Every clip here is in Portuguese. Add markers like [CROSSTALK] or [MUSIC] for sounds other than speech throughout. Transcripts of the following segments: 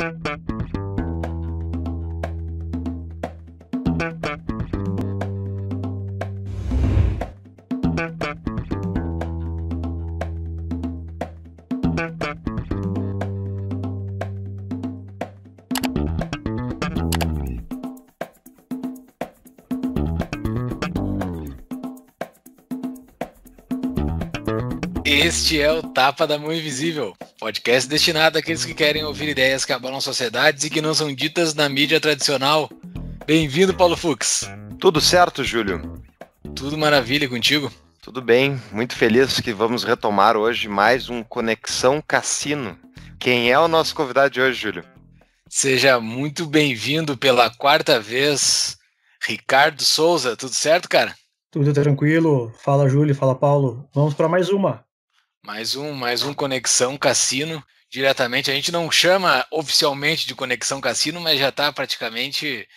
Thank you. Este é o Tapa da Mão Invisível, podcast destinado àqueles que querem ouvir ideias que abalam sociedades e que não são ditas na mídia tradicional. Bem-vindo, Paulo Fux. Tudo certo, Júlio? Tudo maravilha contigo? Tudo bem, muito feliz que vamos retomar hoje mais um Conexão Cassino. Quem é o nosso convidado de hoje, Júlio? Seja muito bem-vindo pela quarta vez, Ricardo Souza. Tudo certo, cara? Tudo tranquilo. Fala, Júlio. Fala, Paulo. Vamos para mais uma. Mais um, mais um Conexão Cassino. Diretamente, a gente não chama oficialmente de Conexão Cassino, mas já está praticamente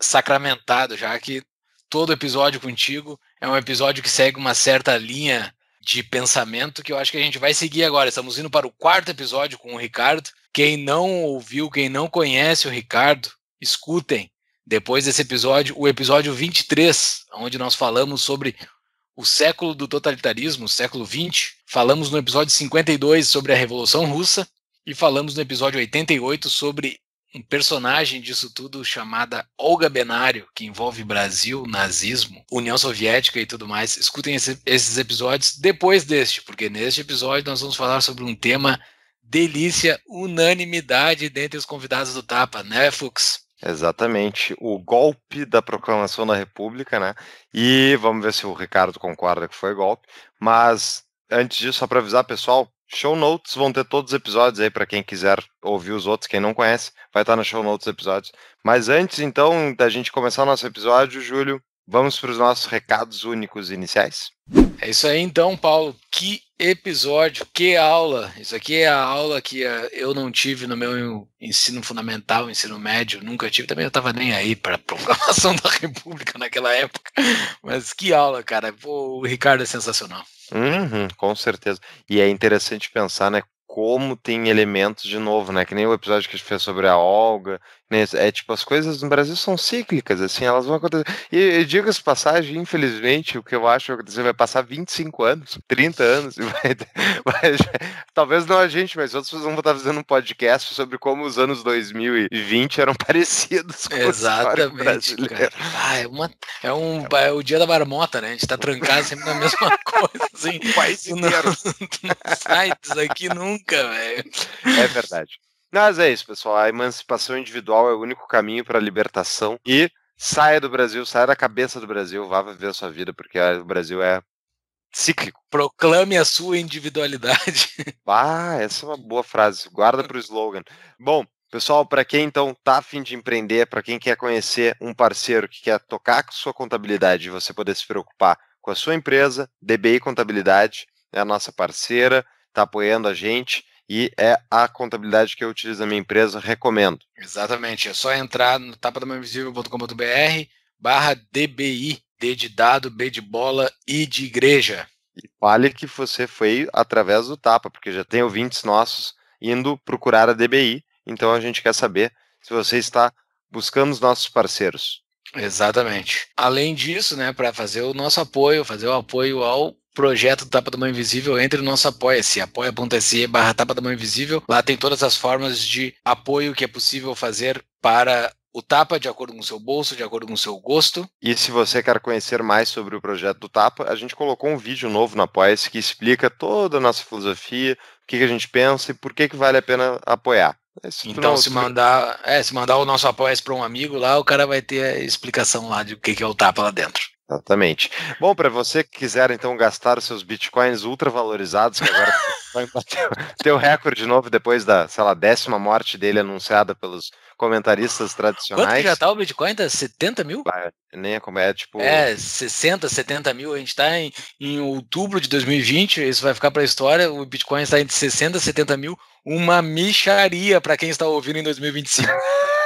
sacramentado, já que todo episódio contigo é um episódio que segue uma certa linha de pensamento que eu acho que a gente vai seguir agora. Estamos indo para o quarto episódio com o Ricardo. Quem não ouviu, quem não conhece o Ricardo, escutem depois desse episódio, o episódio 23, onde nós falamos sobre o século do totalitarismo, século XX. Falamos no episódio 52 sobre a Revolução Russa e falamos no episódio 88 sobre um personagem disso tudo chamada Olga Benário, que envolve Brasil, nazismo, União Soviética e tudo mais. Escutem esse, esses episódios depois deste, porque neste episódio nós vamos falar sobre um tema delícia, unanimidade dentre os convidados do Tapa, né, Fux? Exatamente. O golpe da proclamação da República, né? E vamos ver se o Ricardo concorda que foi golpe. Mas antes disso, só para avisar, pessoal, show notes vão ter todos os episódios aí para quem quiser ouvir os outros, quem não conhece, vai estar tá no show notes episódios. Mas antes então da gente começar o nosso episódio, Júlio, vamos para os nossos recados únicos iniciais. É isso aí então, Paulo. Que episódio, que aula. Isso aqui é a aula que eh, eu não tive no meu ensino fundamental, ensino médio, nunca tive. Também eu estava nem aí para a proclamação [LAUGHS] da República naquela época. Mas que aula, cara. Pô, o Ricardo é sensacional. Uhum, com certeza. E é interessante pensar, né? como tem elementos de novo, né? Que nem o episódio que a gente fez sobre a Olga. Né? É tipo, as coisas no Brasil são cíclicas, assim, elas vão acontecer. E eu digo as passagens, infelizmente, o que eu acho que você vai passar 25 anos, 30 anos, e vai, [LAUGHS] vai, talvez não a gente, mas outros vão estar fazendo um podcast sobre como os anos 2020 eram [LAUGHS] parecidos com Exatamente, o cara. Ah, é, uma, é, um, é, é o dia da marmota, né? A gente tá trancado sempre na mesma [LAUGHS] coisa, assim. O país inteiro. Não, não sai disso aqui nunca nunca, velho. É verdade. Mas é isso, pessoal. A emancipação individual é o único caminho para a libertação. E saia do Brasil, saia da cabeça do Brasil, vá viver a sua vida, porque o Brasil é cíclico. Proclame a sua individualidade. [LAUGHS] Ah, essa é uma boa frase. Guarda para o slogan. Bom, pessoal, para quem então tá afim de empreender, para quem quer conhecer um parceiro que quer tocar com sua contabilidade e você poder se preocupar com a sua empresa, DBI Contabilidade é a nossa parceira está apoiando a gente e é a contabilidade que eu utilizo na minha empresa, recomendo. Exatamente, é só entrar no tapadamainvisível.com.br barra DBI, D de dado, B de bola, I de igreja. E fale que você foi através do Tapa, porque já tem ouvintes nossos indo procurar a DBI, então a gente quer saber se você está buscando os nossos parceiros. Exatamente. Além disso, né, para fazer o nosso apoio, fazer o apoio ao projeto Tapa da Mão Invisível, entre no nosso Apoia-se, apoia.se barra Tapa da Mão Invisível. Lá tem todas as formas de apoio que é possível fazer para o Tapa, de acordo com o seu bolso, de acordo com o seu gosto. E se você quer conhecer mais sobre o projeto do Tapa, a gente colocou um vídeo novo no Apoia-se que explica toda a nossa filosofia, o que, que, a gente pensa e por que, que vale a pena apoiar. Então, se então, não, se, mandar, é, se mandar o nosso apoia se para um amigo lá, o cara vai ter a explicação lá de o que, que é o Tapa lá dentro. Exatamente. Bom, para você que quiser então gastar os seus bitcoins ultravalorizados, que agora [LAUGHS] vai bater o [LAUGHS] recorde de novo depois da, sei lá, décima morte dele anunciada pelos comentaristas tradicionais. Quanto já tá o bitcoin? Tá 70 mil? nem é, como é, é tipo. É, 60, 70 mil. A gente está em, em outubro de 2020, isso vai ficar para a história. O bitcoin está entre 60 e 70 mil. Uma micharia para quem está ouvindo em 2025.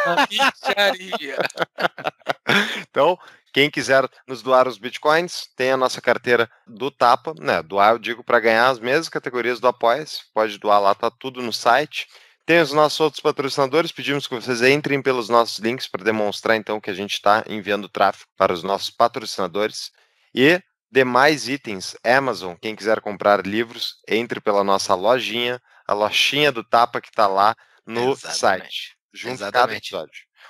Uma micharia. [LAUGHS] então, quem quiser nos doar os bitcoins, tem a nossa carteira do Tapa, né? Doar, eu digo, para ganhar as mesmas categorias do Apoia-se. Pode doar lá, tá tudo no site. Tem os nossos outros patrocinadores, pedimos que vocês entrem pelos nossos links para demonstrar então que a gente está enviando tráfego para os nossos patrocinadores. E demais itens, Amazon, quem quiser comprar livros, entre pela nossa lojinha, a lojinha do Tapa que está lá no Exatamente. site. Junto Exatamente.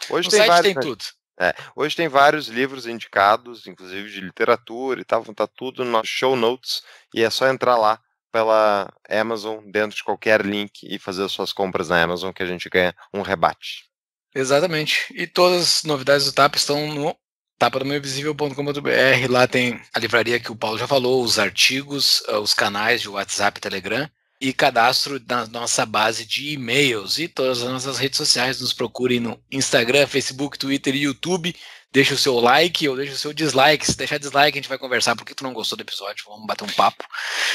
Hoje no tem site vários, tem tudo. É, hoje tem vários livros indicados, inclusive de literatura e tal, tá tudo nos show notes e é só entrar lá pela Amazon dentro de qualquer link e fazer as suas compras na Amazon que a gente ganha um rebate. Exatamente. E todas as novidades do TAP estão no tapadomeiovisível.com.br. Lá tem a livraria que o Paulo já falou, os artigos, ah, os canais de WhatsApp e Telegram e cadastro na nossa base de e-mails e todas as nossas redes sociais. Nos procurem no Instagram, Facebook, Twitter e YouTube. Deixa o seu like ou deixa o seu dislike. Se deixar dislike, a gente vai conversar porque tu não gostou do episódio. Vamos bater um papo.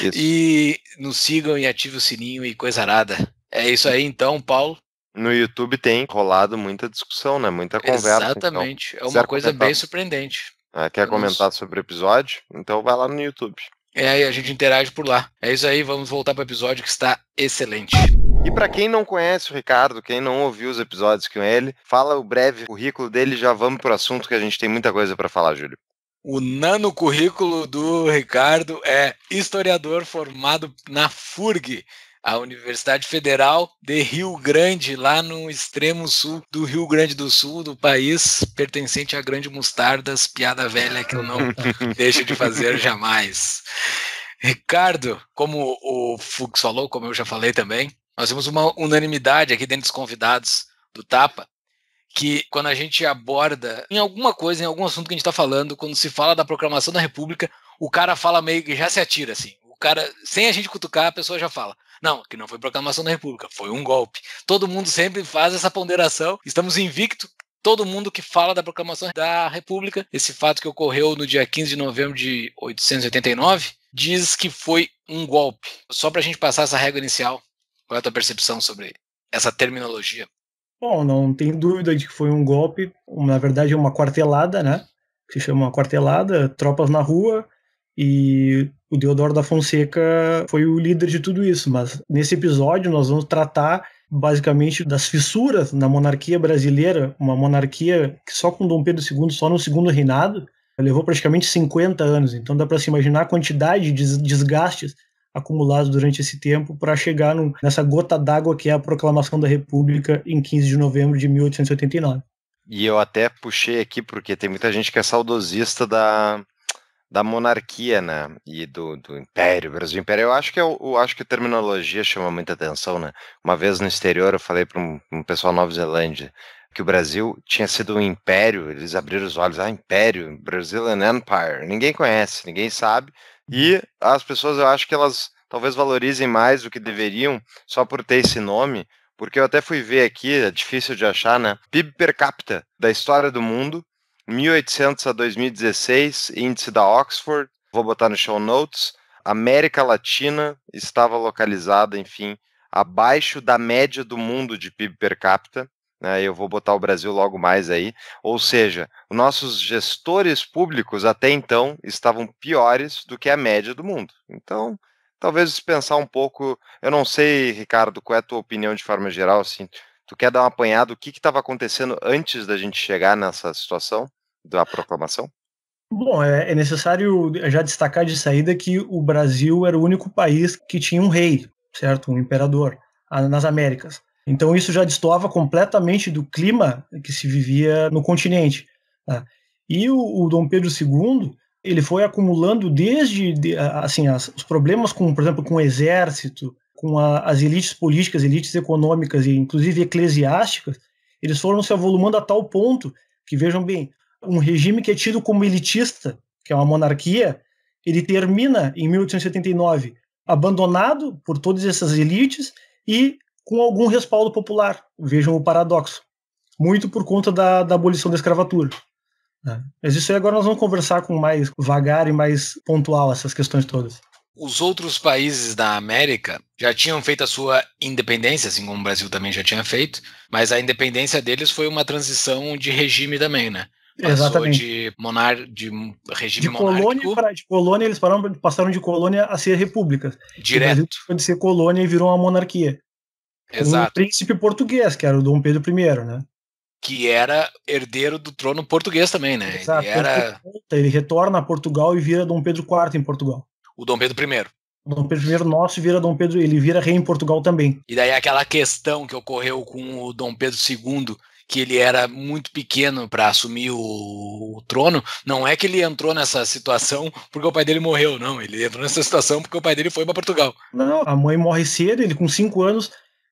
Isso. E nos sigam e ative o sininho e coisa arada. É isso aí então, Paulo. No YouTube tem rolado muita discussão, né? Muita conversa. Então. Exatamente. Então. É uma coisa comentar? bem surpreendente. Ah, quer Vamos. comentar sobre o episódio? Então vai lá no YouTube. É, aí a gente interage por lá. É isso aí, vamos voltar para o episódio que está excelente. E para quem não conhece o Ricardo, quem não ouviu os episódios com ele, fala o breve currículo dele e já vamos para o assunto que a gente tem muita coisa para falar, Júlio. O nano currículo do Ricardo é historiador formado na FURG, a Universidade Federal de Rio Grande, lá no extremo sul do Rio Grande do Sul, do país, pertencente à Grande Mostardas, piada velha que eu não [LAUGHS] deixo de fazer jamais. Ricardo, como o Fux falou, como eu já falei também, nós temos uma unanimidade aqui dentro dos convidados do Tapa, que quando a gente aborda em alguma coisa, em algum assunto que a gente está falando, quando se fala da proclamação da República, o cara fala meio que já se atira assim. O cara, sem a gente cutucar, a pessoa já fala. Não, que não foi proclamação da República, foi um golpe. Todo mundo sempre faz essa ponderação. Estamos invicto, todo mundo que fala da proclamação da República, esse fato que ocorreu no dia 15 de novembro de 889, diz que foi um golpe. Só para a gente passar essa regra inicial, qual é a tua percepção sobre essa terminologia? Bom, não tem dúvida de que foi um golpe, na verdade é uma quartelada, né? Que se chama quartelada, tropas na rua, e o Deodoro da Fonseca foi o líder de tudo isso, mas nesse episódio nós vamos tratar basicamente das fissuras na monarquia brasileira, uma monarquia que só com Dom Pedro II, só no segundo reinado, levou praticamente 50 anos. Então dá para se imaginar a quantidade de desgastes acumulados durante esse tempo para chegar no, nessa gota d'água que é a proclamação da República em 15 de novembro de 1889. E eu até puxei aqui porque tem muita gente que é saudosista da da monarquia, né? E do, do império, Brasil Império. Eu acho que eu, é eu acho que a terminologia chama muita atenção, né? Uma vez no exterior eu falei para um, um, pessoal Nova Zelândia que o Brasil tinha sido um império, eles abriram os olhos, ah, império, Brazilian Empire. Ninguém conhece, ninguém sabe. E uhum. as pessoas, eu acho que elas talvez valorizem mais do que deveriam só por ter esse nome, porque eu até fui ver aqui, é difícil de achar, né? PIB per capita da história do mundo 1800 a 2016, índice da Oxford, vou botar no show notes. América Latina estava localizada, enfim, abaixo da média do mundo de PIB per capita. Né? Eu vou botar o Brasil logo mais aí. Ou seja, nossos gestores públicos até então estavam piores do que a média do mundo. Então, talvez pensar um pouco. Eu não sei, Ricardo, qual é a tua opinião de forma geral, assim. Tu quer dar um apanhado? O que estava acontecendo antes da gente chegar nessa situação? da proclamação? Bom, é, é, necessário já destacar de saída que o Brasil era o único país que tinha um rei, certo? Um imperador nas Américas. Então isso já destoava completamente do clima que se vivia no continente. Tá? E o, o, Dom Pedro II ele foi acumulando desde assim as, os problemas com, por exemplo, com o exército, com a, as elites políticas, elites econômicas e inclusive eclesiásticas, eles foram se avolumando a tal ponto que vejam bem, um regime que é tido como elitista, que é uma monarquia, ele termina em 1879 abandonado por todas essas elites e com algum respaldo popular. Vejam o paradoxo. Muito por conta da, da abolição da escravatura. Né? Mas isso aí agora nós vamos conversar com mais vagar e mais pontual essas questões todas. Os outros países da América já tinham feito a sua independência, assim como o Brasil também já tinha feito, mas a independência deles foi uma transição de regime também, né? Exatamente. de monar de regime de colônia pra, de colônia eles pararam, passaram de colônia a ser repúblicas. Direto. Foi de ser colônia e virou uma monarquia. Exato. O príncipe português, que era o Dom Pedro I, né? Que era herdeiro do trono português também, né? Exato. Ele, era... ele retorna a Portugal e vira Dom Pedro IV em Portugal. O Dom Pedro I. Dom Pedro I nosso vira Dom Pedro, ele vira rei em Portugal também. E daí aquela questão que ocorreu com o Dom Pedro II que ele era muito pequeno para assumir o, o, trono, não é que ele entrou nessa situação porque o pai dele morreu, não. Ele entrou nessa situação porque o pai dele foi para Portugal. Não, a mãe morre cedo, ele com 5 anos,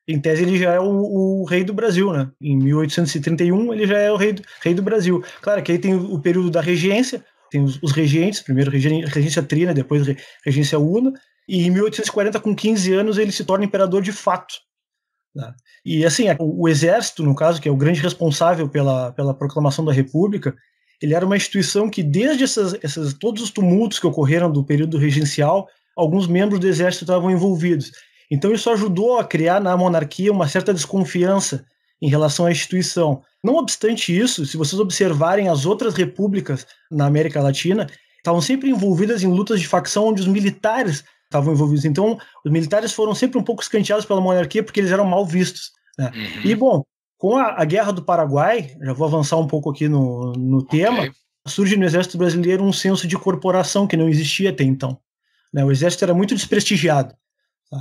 em tese ele já é o, o, rei do Brasil, né? Em 1831 ele já é o rei do, rei do Brasil. Claro que aí tem o período da regência, tem os, os regentes, primeiro regência trina, né? depois regência una, e em 1840, com 15 anos, ele se torna imperador de fato. Né? E assim, o exército, no caso, que é o grande responsável pela, pela proclamação da República, ele era uma instituição que, desde essas, essas, todos os tumultos que ocorreram do período regencial, alguns membros do exército estavam envolvidos. Então, isso ajudou a criar na monarquia uma certa desconfiança em relação à instituição. Não obstante isso, se vocês observarem as outras repúblicas na América Latina, estavam sempre envolvidas em lutas de facção onde os militares estavam envolvidos. Então, os militares foram sempre um pouco escanteados pela monarquia porque eles eram mal vistos. Né? Uhum. E, bom, com a, a, Guerra do Paraguai, já vou avançar um pouco aqui no, no okay. tema, surge no Exército Brasileiro um senso de corporação que não existia até então. Né? O Exército era muito desprestigiado. Tá?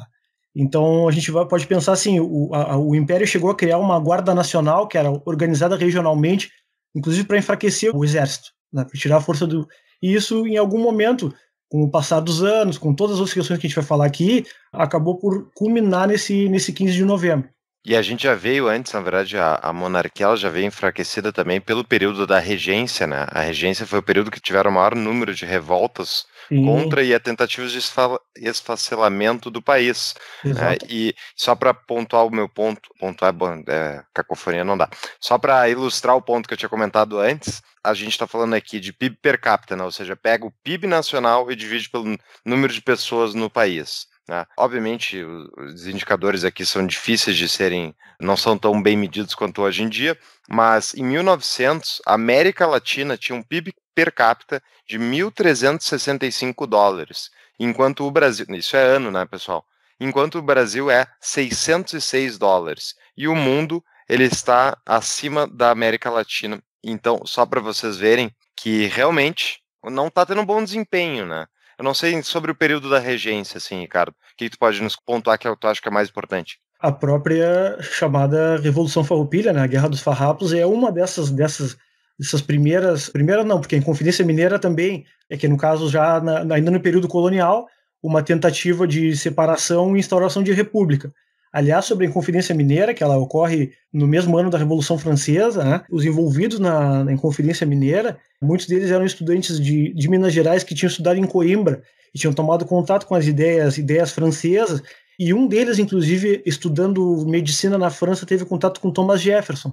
Então, a gente vai, pode pensar assim: o, a, o Império chegou a criar uma Guarda Nacional que era organizada regionalmente, inclusive para enfraquecer o Exército, né? para tirar a força do. E isso, em algum momento, com o passar dos anos, com todas as questões que a gente vai falar aqui, acabou por culminar nesse, nesse 15 de novembro. E a gente já veio antes, na verdade, a, a monarquia ela já veio enfraquecida também pelo período da regência, né? A regência foi o período que tiveram o maior número de revoltas Sim. contra e a tentativas de esfacelamento do país. Né? E só para pontuar o meu ponto, pontuar é, cacofonia não dá. Só para ilustrar o ponto que eu tinha comentado antes, a gente está falando aqui de PIB per capita, né? ou seja, pega o PIB nacional e divide pelo número de pessoas no país. Né? Obviamente, os indicadores aqui são difíceis de serem, não são tão bem medidos quanto hoje em dia, mas em 1900, a América Latina tinha um PIB per capita de 1.365 dólares, enquanto o Brasil, isso é ano, né, pessoal? Enquanto o Brasil é 606 dólares e o mundo ele está acima da América Latina. Então, só para vocês verem que realmente não está tendo um bom desempenho, né? Eu não sei sobre o período da regência, assim, Ricardo. O que tu pode nos pontuar é que tu acha que é mais importante? A própria chamada Revolução Farroupilha, né? A Guerra dos Farrapos é uma dessas, dessas dessas primeiras, primeira não, porque a Inconfidência Mineira também é que no caso já na, ainda no período colonial uma tentativa de separação e instauração de república. Aliás, sobre a Inconfidência Mineira, que ela ocorre no mesmo ano da Revolução Francesa, né? os envolvidos na, na Inconfidência Mineira, muitos deles eram estudantes de, de Minas Gerais que tinham estudado em Coimbra e tinham tomado contato com as ideias, ideias francesas. E um deles, inclusive, estudando medicina na França, teve contato com Thomas Jefferson.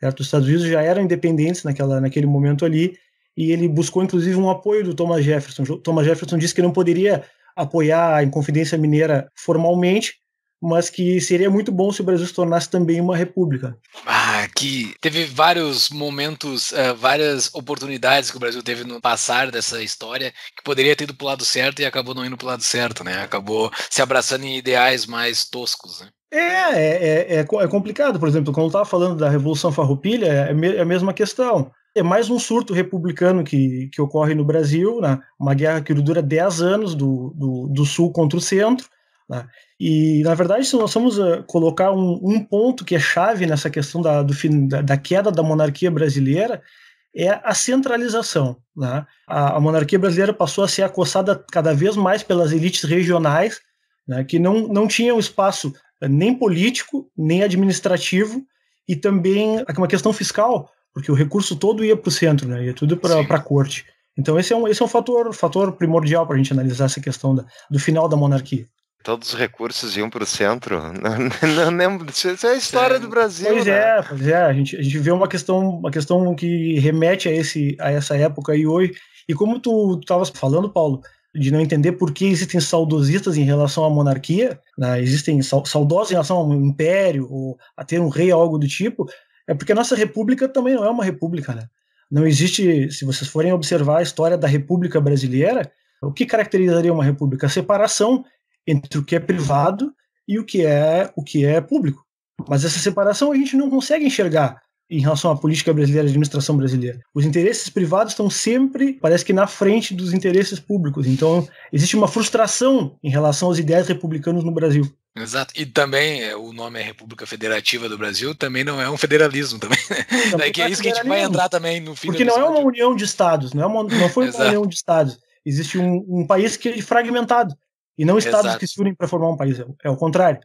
Certo? Os Estados Unidos já eram independentes naquela, naquele momento ali, e ele buscou, inclusive, um apoio do Thomas Jefferson. Thomas Jefferson disse que não poderia apoiar a Inconfidência Mineira formalmente, mas que seria muito bom se o Brasil se tornasse também uma república. Ah, que teve vários momentos, uh, várias oportunidades que o Brasil teve no passar dessa história que poderia ter ido para o lado certo e acabou não indo para o lado certo, né? Acabou se abraçando em ideais mais toscos, né? É, é, é, é, é complicado. Por exemplo, quando eu estava falando da Revolução Farroupilha, é, me, é a mesma questão. É mais um surto republicano que, que ocorre no Brasil, né? uma guerra que dura 10 anos do, do, do sul contra o centro, né? E, na verdade, se nós vamos eh, colocar um, um ponto que é chave nessa questão da, do, da queda da monarquia brasileira, é a centralização. Né? A, a, monarquia brasileira passou a ser acossada cada vez mais pelas elites regionais, né, que não, não tinham espaço eh, nem político, nem administrativo, e também é uma questão fiscal, porque o recurso todo ia para o centro, né, ia tudo para a corte. Então esse é um, esse é um fator, fator primordial para a gente analisar essa questão da, do final da monarquia. Todos os recursos iam para o centro. [LAUGHS] Não, lembro. Isso é a história é. do Brasil. Pois né? é, pois é. A gente, a gente vê uma questão, uma questão que remete a, esse, a essa época e hoje. E como tu estavas falando, Paulo, de não entender por que existem saudosistas em relação à monarquia, né? existem saudosos em relação ao império, ou a ter um rei, algo do tipo, é porque a nossa república também não é uma república, né? Não existe, se vocês forem observar a história da república brasileira, o que caracterizaria uma república? A separação entre o que é privado e o que é o que é público. Mas essa separação a gente não consegue enxergar em relação à política brasileira, à administração brasileira. Os interesses privados estão sempre, parece que, na frente dos interesses públicos. Então, existe uma frustração em relação aos ideais republicanos no Brasil. Exato. E também é, o nome é República Federativa do Brasil, também não é um federalismo também. [LAUGHS] também é, que é, é isso que a gente vai entrar também no fim Porque não é uma união de estados, não, é uma, não foi uma união de estados. Existe um, um país que é fragmentado. E não estados Exato. que se unem para formar um país. É o contrário.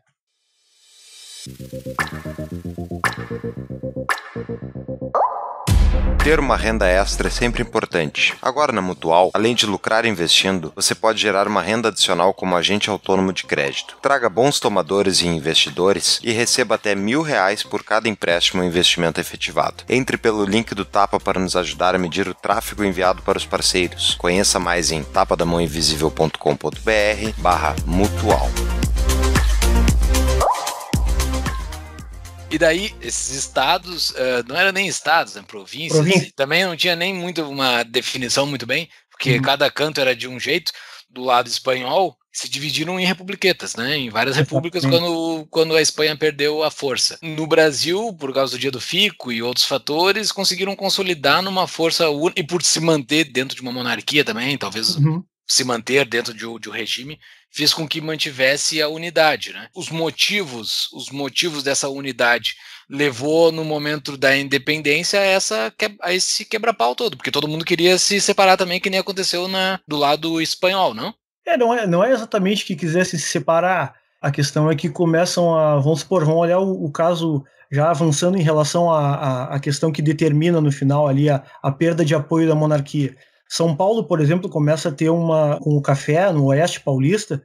Ter uma renda extra é sempre importante. Agora na Mutual, além de lucrar investindo, você pode gerar uma renda adicional como agente autônomo de crédito. Traga bons tomadores e investidores e receba até mil reais por cada empréstimo ou investimento efetivado. Entre pelo link do Tapa para nos ajudar a medir o tráfego enviado para os parceiros. Conheça mais em tapadamãoinvisível.com.br barra mutual. E daí, esses estados, uh, não eram nem estados, nem né, províncias, Província. também não tinha nem muito uma definição muito bem, porque uhum. cada canto era de um jeito, do lado espanhol, se dividiram em republiquetas, né? Em várias repúblicas quando, quando a Espanha perdeu a força. No Brasil, por causa do dia do fico e outros fatores, conseguiram consolidar numa força única e por se manter dentro de uma monarquia também, talvez uhum. se manter dentro de, de um regime, fez com que mantivesse a unidade. Né? Os motivos, os motivos dessa unidade levou no momento da independência a, essa, a esse quebra-pau todo, porque todo mundo queria se separar também, que nem aconteceu na, do lado espanhol, não? É, não é, não é exatamente que quisessem se separar. A questão é que começam a, vamos supor, vão olhar o, o caso já avançando em relação à, a questão que determina no final ali a, a perda de apoio da monarquia. São Paulo, por exemplo, começa a ter uma. Com o café no Oeste Paulista,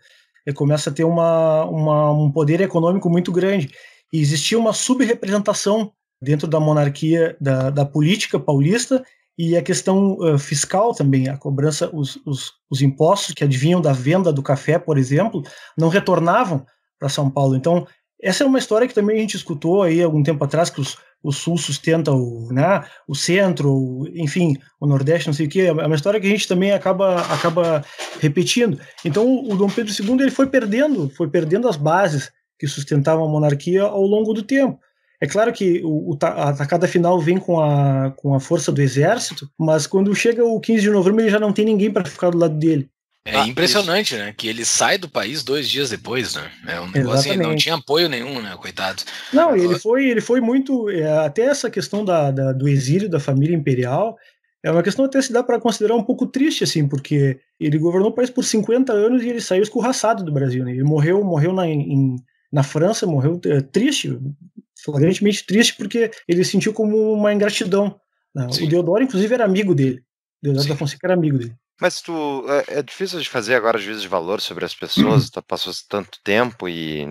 eh, começa a ter uma, uma, um poder econômico muito grande. E existia uma subrepresentação dentro da monarquia, da, da política paulista e a questão uh, fiscal também, a cobrança, os, os, os, impostos que advinham da venda do café, por exemplo, não retornavam para São Paulo. Então, essa é uma história que também a gente escutou aí algum tempo atrás, que os, o Sul sustenta o, né, o Centro, o, enfim, o Nordeste, não sei o quê. É uma história que a gente também acaba, acaba repetindo. Então, o Dom Pedro II ele foi perdendo, foi perdendo as bases que sustentavam a monarquia ao longo do tempo. É claro que o, a atacada final vem com a, com a força do exército, mas quando chega o 15 de novembro ele já não tem ninguém para ficar do lado dele. É ah, impressionante, isso. né? Que ele sai do país dois dias depois, né? É um negócio assim, Exatamente. que não tinha apoio nenhum, né? Coitado. Não, ele foi, ele foi muito. É, até essa questão da, da, do exílio da família imperial é uma questão até se dá para considerar um pouco triste, assim, porque ele governou o país por 50 anos e ele saiu escorraçado do Brasil, né? Ele morreu, morreu na, em, na França, morreu é, triste, flagrantemente triste, porque ele sentiu como uma ingratidão. Né? O Deodoro, inclusive, era amigo dele. Deodoro Sim. da Fonseca era amigo dele. Mas tu é, é, difícil de fazer agora juízo de valor sobre as pessoas, uhum. tá, passou tanto tempo e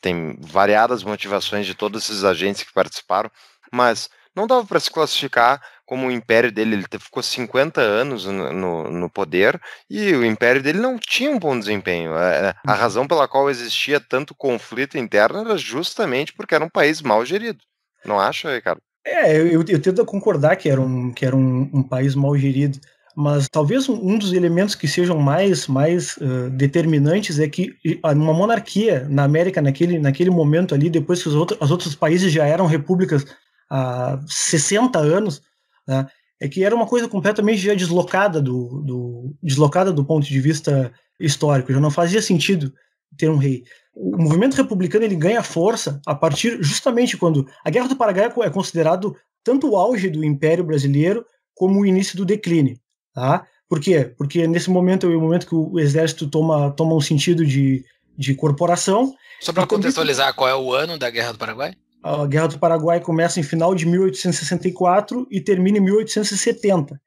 tem variadas motivações de todos esses agentes que participaram, mas não dava para se classificar como o império dele, ele ficou 50 anos no, no, no, poder e o império dele não tinha um bom desempenho. É, é, a, a uhum. razão pela qual existia tanto conflito interno era justamente porque era um país mal gerido. Não acha, Ricardo? É, eu, eu tento concordar que era um, que era um, um país mal gerido mas talvez um dos elementos que sejam mais, mais uh, determinantes é que ah, uma monarquia na América, naquele, naquele momento ali, depois que os outros, os outros países já eram repúblicas há 60 anos, né, é que era uma coisa completamente já deslocada do, do, deslocada do ponto de vista histórico, já não fazia sentido ter um rei. O movimento republicano ele ganha força a partir justamente quando a Guerra do Paraguai é, é considerado tanto o auge do Império Brasileiro como o início do declínio. Tá? Por quê? Porque nesse momento é o momento que o exército toma, toma um sentido de, de corporação. Só para contextualizar, qual é o ano da Guerra do Paraguai? A Guerra do Paraguai começa em final de 1864 e termina em 1870.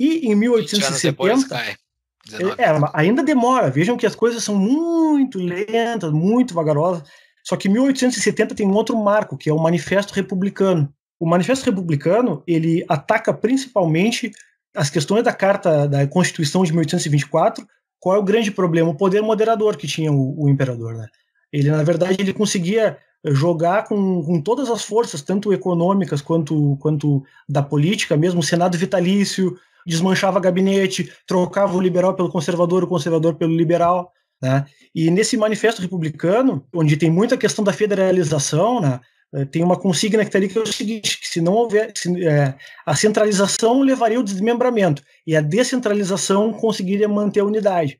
E em 1870. Depois, é, é, ainda demora. Vejam que as coisas são muito lentas, muito vagarosas. Só que 1870 tem um outro marco, que é o Manifesto Republicano. O Manifesto Republicano ele ataca principalmente as questões da Carta da Constituição de 1824, qual é o grande problema? O poder moderador que tinha o, o imperador. Né? Ele, na verdade, ele conseguia jogar com, com, todas as forças, tanto econômicas quanto, quanto da política, mesmo o Senado vitalício, desmanchava gabinete, trocava o liberal pelo conservador, o conservador pelo liberal. Né? E nesse manifesto republicano, onde tem muita questão da federalização, né? Eh, tem uma consigna que está ali que é o seguinte, que se não houver se, é, a centralização levaria ao desmembramento e a descentralização conseguiria manter a unidade.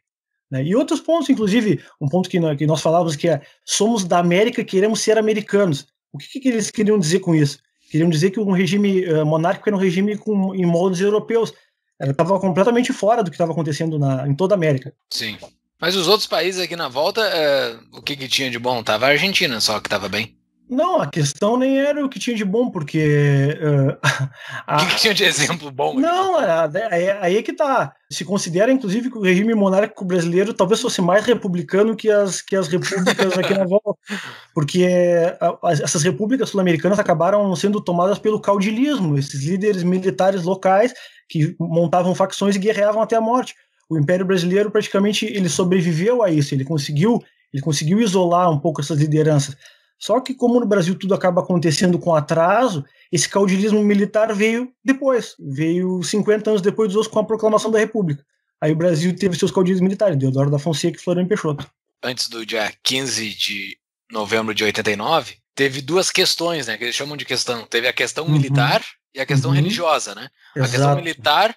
Né? E outros pontos, inclusive, um ponto que, que, nós falávamos que é somos da América e queremos ser americanos. O que, que, eles queriam dizer com isso? Queriam dizer que um regime uh, monárquico era um regime com, em moldes europeus. Ela estava completamente fora do que estava acontecendo na, em toda a América. Sim. Mas os outros países aqui na volta, uh, o que, que tinha de bom? Tava a Argentina só que estava bem. Não, a questão nem era o que tinha de bom, porque. Uh, [LAUGHS] a... O que, tinha de exemplo bom? Não, é, é, é, aí é que tá. Se considera, inclusive, que o regime monárquico brasileiro talvez fosse mais republicano que as, que as repúblicas aqui na volta, [LAUGHS] porque eh, a, essas repúblicas sul-americanas acabaram sendo tomadas pelo caudilismo, esses líderes militares locais que montavam facções e guerreavam até a morte. O Império Brasileiro praticamente ele sobreviveu a isso, ele conseguiu, ele conseguiu isolar um pouco essas lideranças. Só que, como no Brasil tudo acaba acontecendo com atraso, esse caudilismo militar veio depois, veio 50 anos depois dos outros com a proclamação da República. Aí o Brasil teve seus caudilhos militares, Deodoro da Fonseca e Floriano Peixoto. Antes do dia 15 de novembro de 89, teve duas questões, né, que eles chamam de questão. Teve a questão uhum. militar e a questão uhum. religiosa, né? Exato. A questão militar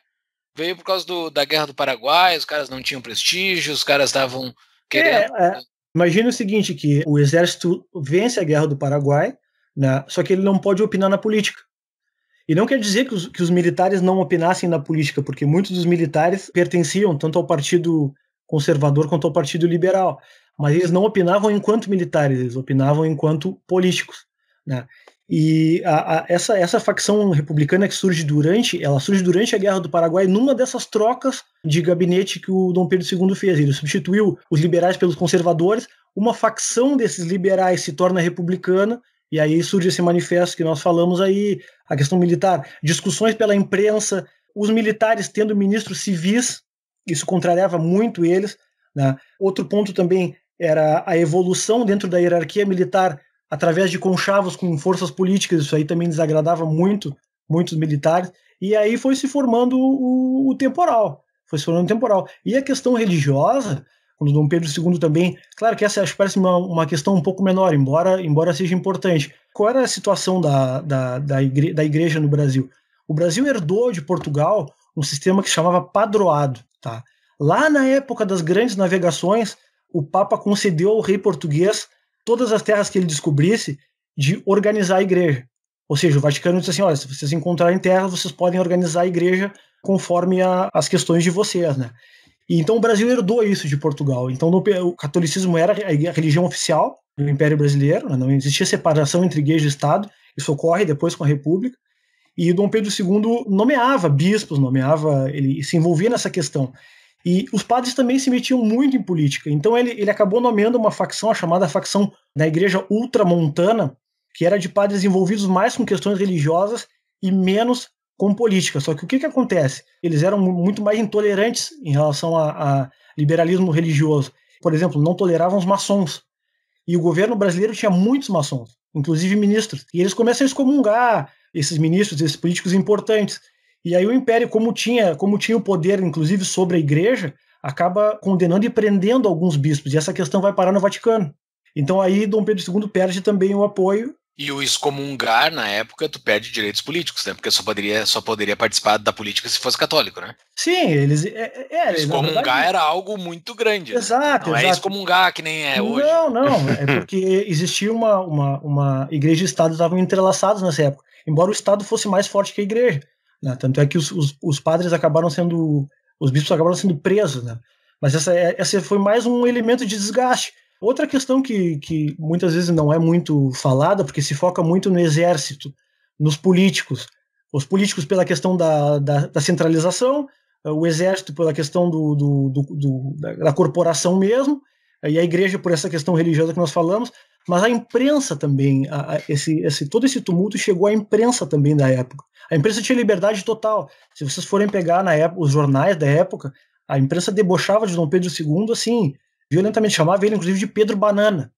veio por causa do, da Guerra do Paraguai, os caras não tinham prestígio, os caras estavam é, querendo... É, é Imagine o seguinte, que o exército vence a guerra do Paraguai, né? só que ele não pode opinar na política. E não quer dizer que os, que os militares não opinassem na política, porque muitos dos militares pertenciam tanto ao Partido Conservador quanto ao Partido Liberal. Mas eles não opinavam enquanto militares, eles opinavam enquanto políticos. Né? E a, a, essa, essa facção republicana que surge durante, ela surge durante a Guerra do Paraguai numa dessas trocas de gabinete que o Dom Pedro II fez. Ele substituiu os liberais pelos conservadores, uma facção desses liberais se torna republicana, e aí surge esse manifesto que nós falamos aí, a questão militar, discussões pela imprensa, os militares tendo ministros civis, isso contrariava muito eles. Né? Outro ponto também era a evolução dentro da hierarquia militar através de conchavos com forças políticas, isso aí também desagradava muito muitos militares, e aí foi se formando o, o temporal, foi se formando o temporal. E a questão religiosa, quando Dom Pedro II também, claro que essa acho, parece uma, uma questão um pouco menor, embora, embora seja importante. Qual era a situação da, da, da, igre, da igreja no Brasil? O Brasil herdou de Portugal um sistema que se chamava padroado, tá? Lá na época das grandes navegações, o Papa concedeu ao rei português todas as terras que ele descobrisse de organizar a igreja. Ou seja, o Vaticano disse assim: olha, se vocês encontrarem terra, vocês podem organizar a igreja conforme a, as questões de vocês, né? E então o Brasil herdou isso de Portugal. Então no, o catolicismo era a religião oficial do Império Brasileiro, né? não existia separação entre igreja e Estado, isso ocorre depois com a República. E Dom Pedro II nomeava bispos, nomeava, ele se envolvia nessa questão. E os padres também se metiam muito em política. Então ele, ele acabou nomeando uma facção, a chamada facção da Igreja Ultramontana, que era de padres envolvidos mais com questões religiosas e menos com política. Só que o que, que acontece? Eles eram muito mais intolerantes em relação a, a liberalismo religioso. Por exemplo, não toleravam os maçons. E o governo brasileiro tinha muitos maçons, inclusive ministros. E eles começam a excomungar esses ministros, esses políticos importantes. E aí o império, como tinha, como tinha o poder, inclusive sobre a igreja, acaba condenando e prendendo alguns bispos. E essa questão vai parar no Vaticano. Então aí Dom Pedro II perde também o apoio e o excomungar, na época, tu perde direitos políticos, né? Porque só poderia, só poderia participar da política se fosse católico, né? Sim, eles. É, é, é, é excomungar verdade... era algo muito grande. Né? Exato. Né? Não é exato. é excomungar que nem é hoje. Não, não. [LAUGHS] é porque existia uma, uma, uma igreja e Estado estavam entrelaçados nessa época. Embora o Estado fosse mais forte que a igreja. Né? Tanto é que os, os, os, padres acabaram sendo, os bispos acabaram sendo presos, né? Mas essa, é, essa foi mais um elemento de desgaste. Outra questão que, que muitas vezes não é muito falada, porque se foca muito no exército, nos políticos. Os políticos pela questão da, da, da centralização, eh, o exército pela questão do, do, do, da corporação mesmo, eh, e a igreja por essa questão religiosa que nós falamos, mas a imprensa também, a, a, esse, esse, todo esse tumulto chegou à imprensa também da época. A imprensa tinha liberdade total. Se vocês forem pegar na época, os jornais da época, a imprensa debochava de Dom Pedro II, assim, violentamente. Chamava ele, inclusive, de Pedro Banana.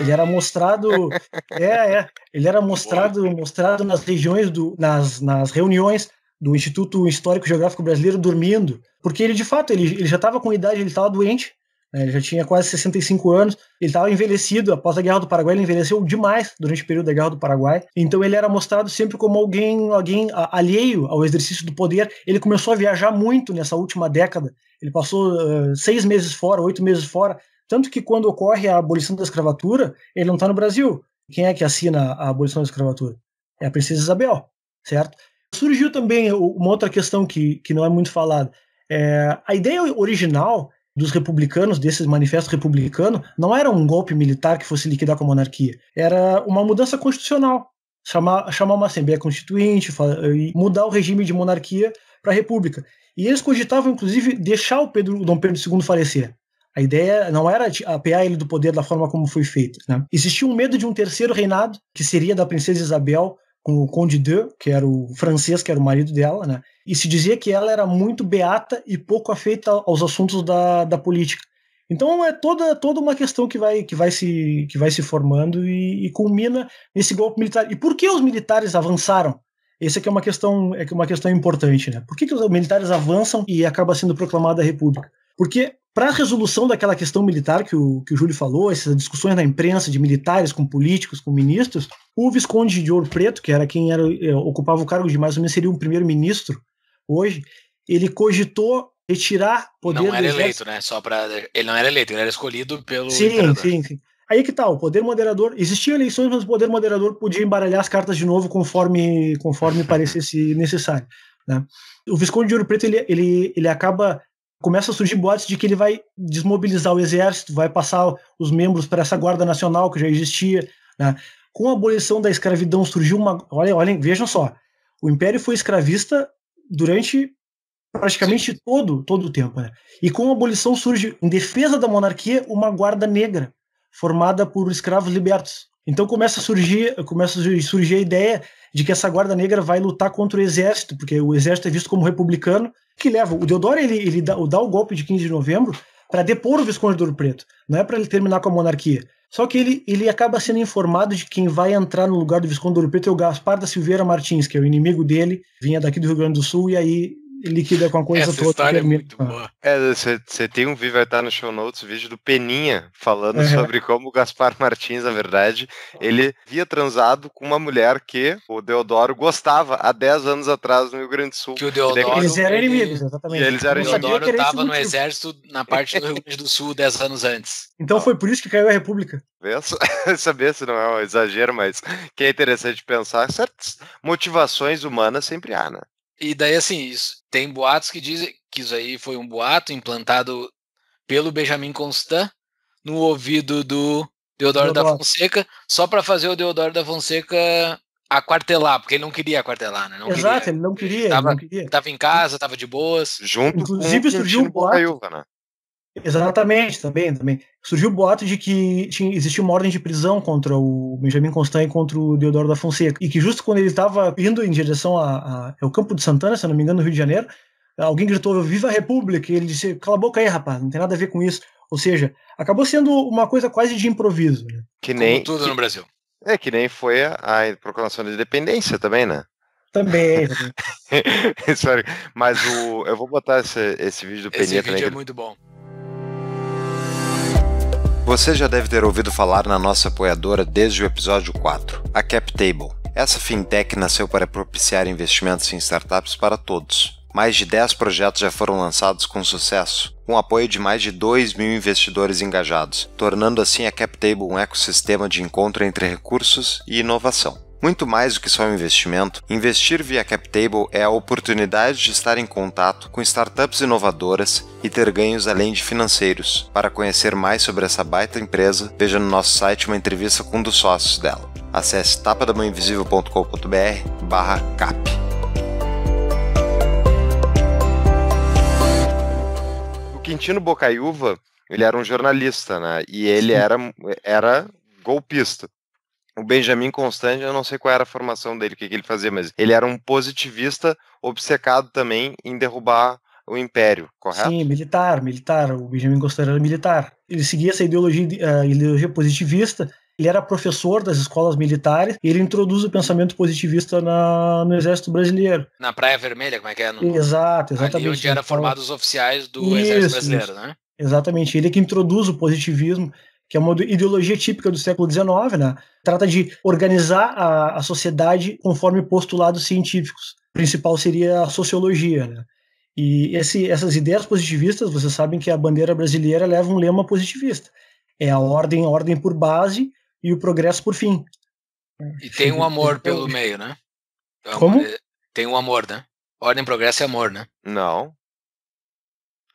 Ele era mostrado. [LAUGHS] é, é. Ele era mostrado, mostrado nas regiões, do, nas, nas reuniões do Instituto Histórico Geográfico Brasileiro dormindo. Porque ele, de fato, ele, ele já estava com idade, ele estava doente. Né? Ele já tinha quase 65 anos, ele estava envelhecido, após a Guerra do Paraguai ele envelheceu demais durante o período da Guerra do Paraguai. Então ele era mostrado sempre como alguém, alguém alheio ao exercício do poder. Ele começou a viajar muito nessa última década. Ele passou uh, seis meses fora, oito meses fora. Tanto que quando ocorre a abolição da escravatura, ele não está no Brasil. Quem é que assina a abolição da escravatura? É a princesa Isabel, certo? Surgiu também uma outra questão que, que não é muito falada. É, a ideia original dos republicanos, desse manifesto republicano, não era um golpe militar que fosse liquidar com a monarquia, era uma mudança constitucional. Chamar, chamar uma Assembleia Constituinte mudar o regime de monarquia para república. E eles cogitavam, inclusive, deixar o, Pedro, o Dom Pedro II falecer. A ideia não era apear ele do poder da forma como foi feito. Né? Existia um medo de um terceiro reinado, que seria da princesa Isabel, com o Conde de, que era o francês, que era o marido dela, né? e se dizia que ela era muito beata e pouco afeita aos assuntos da, da política. Então é toda, toda uma questão que vai, que vai, se, que vai se formando e, e culmina nesse golpe militar. E por que os militares avançaram? Essa é, é uma questão é, é uma questão importante, né? Por que, que os militares avançam e acaba sendo proclamada a república? Porque para a resolução daquela questão militar que o, que o Júlio falou, essas discussões na imprensa de militares com políticos, com ministros, o Visconde de Ouro Preto, que era quem era, eh, ocupava o cargo de mais ou menos seria um primeiro-ministro hoje, ele cogitou retirar poder Não era eleito, né? Só para ele não era eleito, ele era escolhido pelo Sim, imperador. sim, sim. Aí que tal? Tá, o poder moderador, existiam eleições, mas o poder moderador podia embaralhar as cartas de novo conforme conforme [LAUGHS] parecesse necessário, né? O Visconde de Ouro Preto ele, ele, ele acaba começa a surgir boatos de que ele vai desmobilizar o exército, vai passar os membros para essa guarda nacional que já existia, né? Com a abolição da escravidão surgiu uma, olha, olhem, vejam só. O império foi escravista durante praticamente Sim. todo, todo o tempo. Né? E com a abolição surge, em defesa da monarquia, uma guarda negra, formada por escravos libertos. Então começa a surgir, começa a surgir a ideia de que essa guarda negra vai lutar contra o exército, porque o exército é visto como republicano, que leva o Deodoro ele, ele dá, dá o golpe de 15 de novembro para depor o Visconde do Ouro Preto, não é para ele terminar com a monarquia. Só que ele, ele acaba sendo informado de quem vai entrar no lugar do Visconde do Ouro Preto é o Gaspar da Silveira Martins, que é o inimigo dele, vinha daqui do Rio Grande do Sul, e aí liquida com a coisa Essa toda. História é muito boa. É, você tem um vídeo, vai estar tá no show notes, vídeo do Peninha falando é. sobre como o Gaspar Martins, na verdade, ele havia transado com uma mulher que o Deodoro gostava há 10 anos atrás no Rio Grande do Sul. Que o Deodoro. eles eram inimigos, exatamente. eles eram inimigos. O Deodoro estava no exército na parte do Rio Grande do Sul 10 anos antes. Então foi por isso que caiu a República. [LAUGHS] Saber se não é um exagero, mas que é interessante pensar. Certas motivações humanas sempre há, né? E daí, assim, isso, tem boatos que dizem que isso aí foi um boato implantado pelo Benjamin Constant no ouvido do Deodoro, da Fonseca, só para fazer o Deodoro da Fonseca aquartelar, porque ele não queria aquartelar, né? Não Exato, queria. ele não queria. Tava, ele não queria. tava em casa, tava de boas. Junto Inclusive, com surgiu um boato. Bocaiúva, né? Exatamente, também, também. Surgiu o boato de que tinha, existia uma ordem de prisão contra o Benjamin Constant e contra o Deodoro da Fonseca. E que justo quando ele estava indo em direção ao é Campo de Santana, se não me engano, no Rio de Janeiro, alguém gritou Viva a República! E ele disse, cala a boca aí, rapaz, não tem nada a ver com isso. Ou seja, acabou sendo uma coisa quase de improviso. Né? Que nem... Como tudo que, no Brasil. É, que nem foi a, a Proclamação da Independência também, né? [LAUGHS] Também. Sorry. mas o, eu vou botar esse, esse vídeo do Peninha Esse vídeo também, é muito bom. Você já deve ter ouvido falar na nossa apoiadora desde o episódio 4, a CapTable. Essa fintech nasceu para propiciar investimentos em startups para todos. Mais de 10 projetos já foram lançados com sucesso, com apoio de mais de 2 mil investidores engajados, tornando assim a CapTable um ecossistema de encontro entre recursos e inovação. Muito mais do que só um investimento, investir via CapTable é a oportunidade de estar em contato com startups inovadoras e ter ganhos além de financeiros. Para conhecer mais sobre essa baita empresa, veja no nosso site uma entrevista com um dos sócios dela. Acesse tapadamaninvisivel.com.br barra cap. O Quintino Bocaiúva, ele era um jornalista, né? E ele era, era golpista o Benjamin Constant, eu não sei qual era a formação dele, o que, que ele fazia, mas ele era um positivista obcecado também em derrubar o império, correto? Sim, militar, militar. O Benjamin Constant era militar. Ele seguia essa ideologia, eh, ideologia positivista. Ele era professor das escolas militares e ele introduz o pensamento positivista na, no Exército Brasileiro. Na Praia Vermelha, como é que é? No, Exato, exatamente. Ali onde eram então, formados os oficiais do isso, Exército Brasileiro, isso. né? Exatamente, ele é que introduz o positivismo que é uma ideologia típica do século XIX, né? Trata de organizar a, a sociedade conforme postulados científicos. O principal seria a sociologia, né? E esse, essas ideias positivistas, vocês sabem que a bandeira brasileira leva um lema positivista. É a ordem, a ordem por base e o progresso por fim. E tem um amor então, pelo meio, né? Então, Como? É, tem um amor, né? Ordem, progresso e amor, né? Não.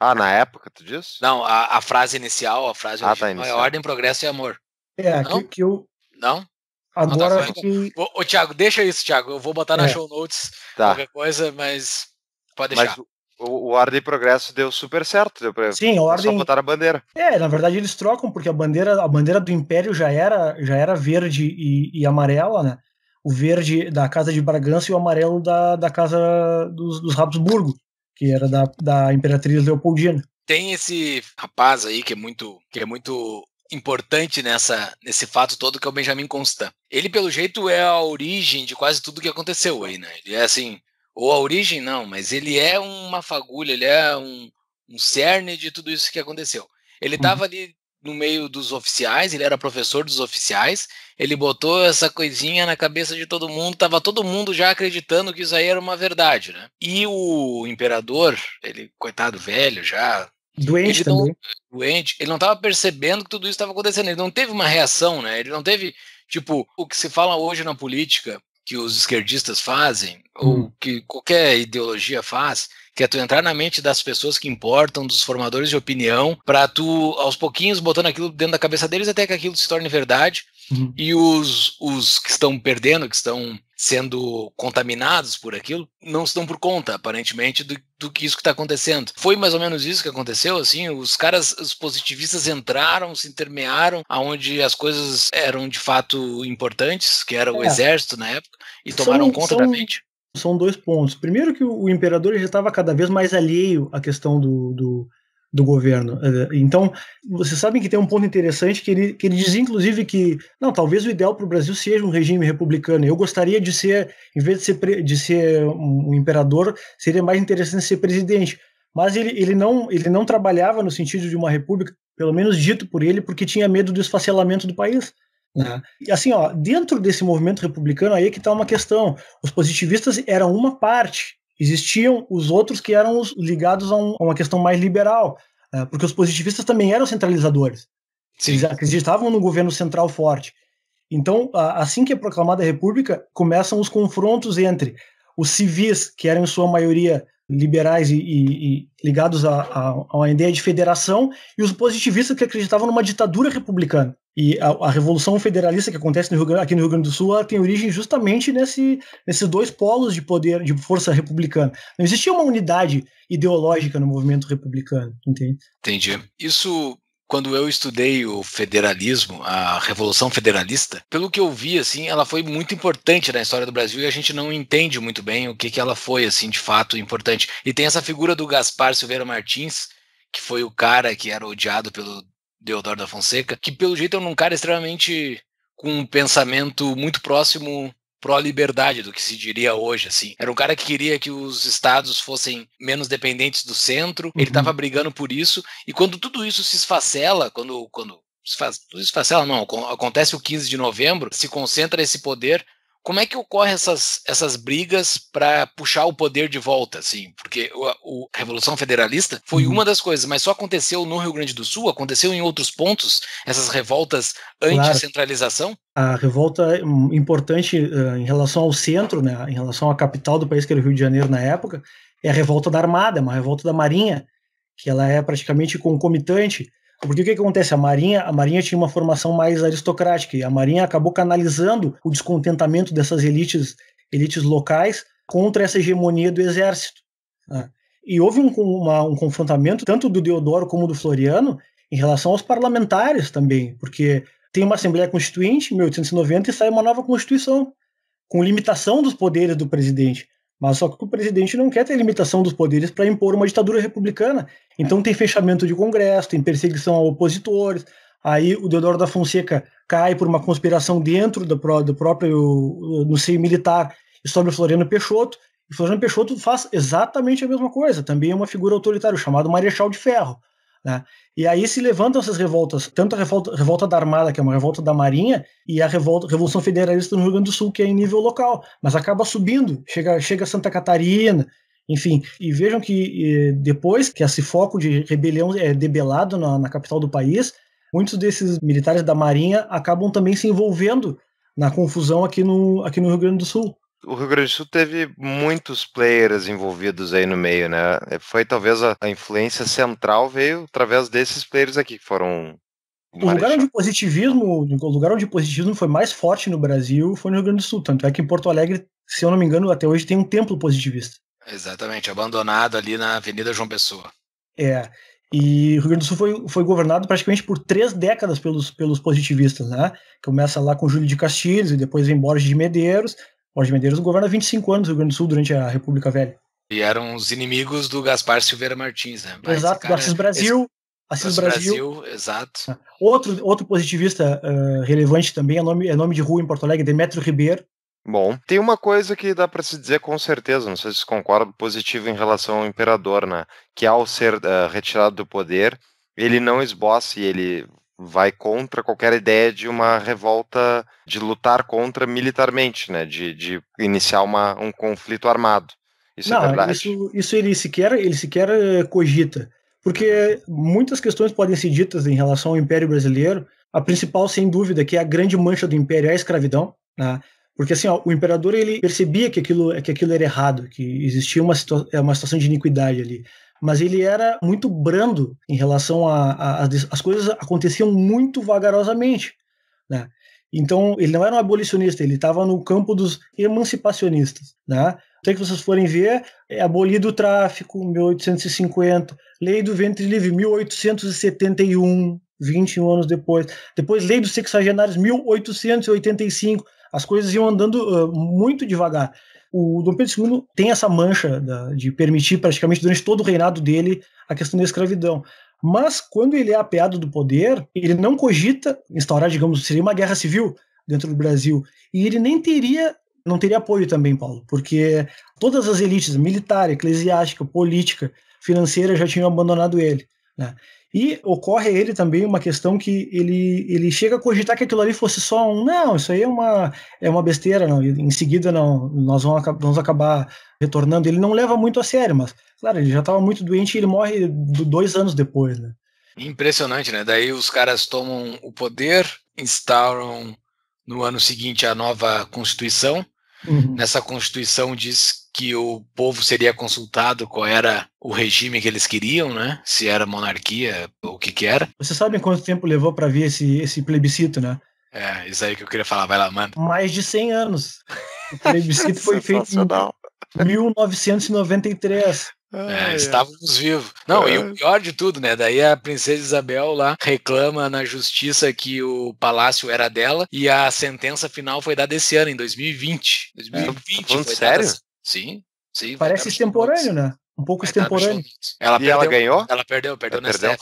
Ah, na época, tu disse? Não, a, a frase inicial, a frase ah, tá, original, tá inicial. é ordem, progresso e amor. É, não? Que, que eu. Não? Agora não tá que... Ô, ô, Thiago, deixa isso, Thiago. Eu vou botar é. na show notes tá. qualquer coisa, mas pode deixar. Mas o, o Ordem e Progresso deu super certo. Deu pra, Sim, é Ordem... Só botar a bandeira. É, na verdade eles trocam, porque a bandeira, a bandeira do Império já era, já era verde e, e amarela, né? O verde da Casa de Bragança e o amarelo da, da Casa dos, dos Habsburgo que era da, da Imperatriz Leopoldina. Tem esse rapaz aí que é muito, que é muito importante nessa, nesse fato todo que é o Benjamin Constant. Ele, pelo jeito, é a origem de quase tudo que aconteceu aí, né? Ele é assim, ou a origem não, mas ele é uma fagulha, ele é um, um cerne de tudo isso que aconteceu. Ele estava uhum. ali no meio dos oficiais, ele era professor dos oficiais, ele botou essa coisinha na cabeça de todo mundo, tava todo mundo já acreditando que isso aí era uma verdade, né? E o imperador, ele, coitado velho já, Doente ele não, também. Doente, ele não estava percebendo que tudo isso estava acontecendo. Ele não teve uma reação, né? Ele não teve, tipo, o que se fala hoje na política, que os esquerdistas fazem, hum. ou que qualquer ideologia faz, que é tu entrar na mente das pessoas que importam, dos formadores de opinião, para tu, aos pouquinhos, botando aquilo dentro da cabeça deles até que aquilo se torne verdade, Uhum. E os, os que estão perdendo, que estão sendo contaminados por aquilo, não se dão por conta, aparentemente, do, do que isso que está acontecendo. Foi mais ou menos isso que aconteceu, assim, os caras, os positivistas entraram, se intermearam aonde as coisas eram de fato importantes, que era o é. exército na época, e são, tomaram conta são, da mente. São dois pontos. Primeiro que o, o imperador já estava cada vez mais alheio à questão do, do do governo. Eh, então, vocês sabem que tem um ponto interessante que ele, que ele diz, inclusive, que não, talvez o ideal para o Brasil seja um regime republicano. Eu gostaria de ser, em vez de ser, de ser um imperador, seria mais interessante ser presidente. Mas ele, ele, não, ele não trabalhava no sentido de uma república, pelo menos dito por ele, porque tinha medo do esfacelamento do país. Né? Uhum. E assim, ó, dentro desse movimento republicano aí é que está uma questão. Os positivistas eram uma parte Existiam os outros que eram ligados a, um, a uma questão mais liberal, é, porque os positivistas também eram centralizadores. Sim. Eles acreditavam no governo central forte. Então, assim que é proclamada a República, começam os confrontos entre os civis, que eram em sua maioria liberais e, e, e ligados ideia de federação, e os positivistas que acreditavam numa ditadura republicana. E a, a, Revolução Federalista que acontece no Rio, aqui no Rio Grande do Sul tem origem justamente nesse, nesses dois polos de poder, de força republicana. Não existia uma unidade ideológica no movimento republicano, entende? Entendi. Isso quando eu estudei o federalismo, a Revolução Federalista, pelo que eu vi, assim, ela foi muito importante na história do Brasil e a gente não entende muito bem o que, que ela foi, assim, de fato importante. E tem essa figura do Gaspar Silveira Martins, que foi o cara que era odiado pelo Deodoro da Fonseca, que pelo jeito é um cara extremamente com um pensamento muito próximo pró-liberdade do que se diria hoje, assim. Era um cara que queria que os estados fossem menos dependentes do centro, uhum. ele estava brigando por isso, e quando tudo isso se esfacela, quando, quando se faz, tudo isso se esfacela, não, acontece o 15 de novembro, se concentra esse poder como é que ocorrem essas, essas brigas para puxar o poder de volta, assim? Porque o, o, a Revolução Federalista foi uhum. uma das coisas, mas só aconteceu no Rio Grande do Sul, aconteceu em outros pontos, essas revoltas anti-centralização? Claro. A revolta hum, importante uh, em relação ao centro, né, em relação à capital do país, que era o Rio de Janeiro na época, é a revolta da Armada, é uma revolta da Marinha, que ela é praticamente concomitante. Porque o que, que acontece? A Marinha, a Marinha tinha uma formação mais aristocrática e a Marinha acabou canalizando o descontentamento dessas elites, elites locais contra essa hegemonia do exército. Né? E houve um, uma, um confrontamento tanto do Deodoro como do Floriano em relação aos parlamentares também, porque tem uma Assembleia Constituinte em 1890 e sai uma nova Constituição, com limitação dos poderes do presidente. Mas só que o presidente não quer ter limitação dos poderes para impor uma ditadura republicana. Então tem fechamento de Congresso, tem perseguição a opositores. Aí o Deodoro da Fonseca cai por uma conspiração dentro do, do próprio eh, no seio militar e sobre o Floriano Peixoto. E Floriano Peixoto faz exatamente a mesma coisa. Também é uma figura autoritária, chamado Marechal de Ferro. Né? E aí se levantam essas revoltas, tanto a revolta, revolta, da Armada, que é uma revolta da Marinha, e a revolta, Revolução Federalista no Rio Grande do Sul, que é em nível local, mas acaba subindo, chega, chega a Santa Catarina, enfim. E vejam que depois que esse foco de rebelião é debelado na, na capital do país, muitos desses militares da Marinha acabam também se envolvendo na confusão aqui no, aqui no Rio Grande do Sul o Rio Grande do Sul teve muitos players envolvidos aí no meio, né? É, foi talvez a, a influência central veio através desses players aqui que foram. O lugar, onde o, positivismo, o lugar onde o positivismo foi mais forte no Brasil foi no Rio Grande do Sul. Tanto é que em Porto Alegre, se eu não me engano, até hoje tem um templo positivista. Exatamente, abandonado ali na Avenida João Pessoa. É. E o Rio Grande do Sul foi, foi governado praticamente por três décadas pelos, pelos positivistas, né? Começa lá com Júlio de Castilhos e depois vem Borges de Medeiros, Jorge Medeiros governa 25 anos o Rio Grande do Sul durante a República Velha. E eram os inimigos do Gaspar Silveira Martins, né? Mas exato, cara, do Assis é Brasil. Esse, Assis Brasil, Brasil. exato. Ah, outro, outro positivista uh, relevante também é nome, é nome de rua em Porto Alegre, Demetrio Ribeiro. Bom, tem uma coisa que dá para se dizer com certeza, não sei se concordo positivo em relação ao imperador, né? Que ao ser uh, retirado do poder, ele não esboça e ele vai contra qualquer ideia de uma revolta, de lutar contra militarmente, né? De, de iniciar uma, um conflito armado. Isso é Não, é verdade. Isso, isso ele sequer ele sequer eh, cogita, porque muitas questões podem ser ditas em relação ao Império Brasileiro. A principal, sem dúvida, que é a grande mancha do Império é a escravidão, né? Porque assim, ó, o imperador ele percebia que aquilo, que aquilo era errado, que existia uma, situa é uma situação de iniquidade ali mas ele era muito brando em relação a, a, a as coisas aconteciam muito vagarosamente, né? Então ele não era um abolicionista, ele estava no campo dos emancipacionistas, né? Até que vocês forem ver, é abolido o tráfico, 1850, lei do ventre livre, 1871, 21 anos depois, depois lei dos sexagenários, 1885 as coisas iam andando uh, muito devagar. O Dom Pedro II tem essa mancha da, de permitir praticamente durante todo o reinado dele a questão da escravidão. Mas quando ele é apeado do poder, ele não cogita instaurar, digamos, seria uma guerra civil dentro do Brasil. E ele nem teria não teria apoio também, Paulo, porque todas as elites, militar, eclesiástica, política, financeira, já tinham abandonado ele. Né? E ocorre a ele também uma questão que ele, ele chega a cogitar que aquilo ali fosse só um, não, isso aí é uma, é uma besteira, não. em seguida não, nós vamos, vamos acabar retornando. Ele não leva muito a sério, mas, claro, ele já estava muito doente e ele morre dois anos depois, né? Impressionante, né? Daí os caras tomam o poder, instauram no ano seguinte a nova Constituição, Uhum. Nessa Constituição diz que o povo seria consultado qual era o regime que eles queriam, né? Se era monarquia ou o que que era. Você sabe quanto tempo levou para vir esse, esse plebiscito, né? É, isso aí que eu queria falar, vai lá, manda. Mais de 100 anos. O plebiscito foi feito em 1993. Ah, é, estávamos vivos. Não, é. e o é. pior de tudo, né? Daí a princesa Isabel lá reclama na justiça que o palácio era dela e a sentença final foi dada esse ano, em 2020. 2020 tá foi sério? Dada... Sim, sim. Parece extemporâneo, né? Um pouco extemporâneo. Ela e perdeu, ela ganhou? Ela perdeu, perdeu na perdeu.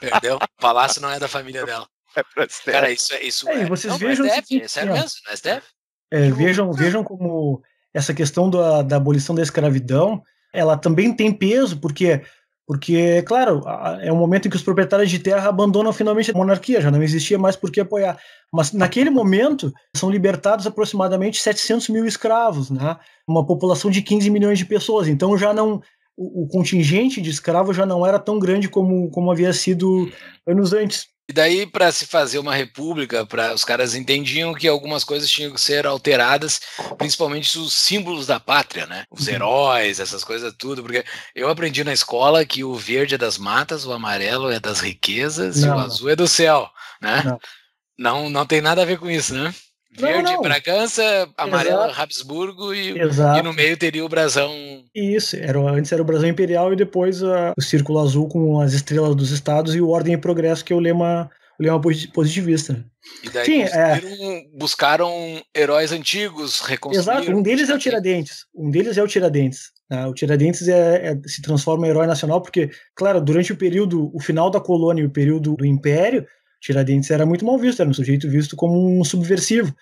perdeu. O palácio não é da família [LAUGHS] dela. Cara, isso é isso. É, vocês não, vejam. é, é sério mesmo, não é STF? vejam, vejam como essa questão da, da abolição da escravidão, ela também tem peso, porque porque, claro, é um momento em que os proprietários de terra abandonam finalmente a monarquia, já não existia mais por que apoiar. Mas naquele momento são libertados aproximadamente 700 mil escravos, né? uma população de 15 milhões de pessoas. Então já não. O, o contingente de escravos já não era tão grande como, como havia sido anos antes. E daí, para se fazer uma república, para os caras entendiam que algumas coisas tinham que ser alteradas, principalmente os símbolos da pátria, né? Os uhum. heróis, essas coisas tudo, porque eu aprendi na escola que o verde é das matas, o amarelo é das riquezas não, e o azul é do céu, né? Não. não, não tem nada a ver com isso, né? Verde, não, não. Bragança, amarelo, Exato. Habsburgo e, Exato. e, no meio teria o brasão. Isso, era, antes era o brasão imperial e depois a, o círculo azul com as estrelas dos estados e o ordem e progresso, que é o lema, o lema positivista. E daí Sim, é... buscaram heróis antigos, reconstruíram. Exato, um deles é o Tiradentes. Um deles é o Tiradentes. Né? O Tiradentes é, é, se transforma em herói nacional porque, claro, durante o período, o final da colônia e o período do império, Tiradentes era muito mal visto, era um sujeito visto como um subversivo.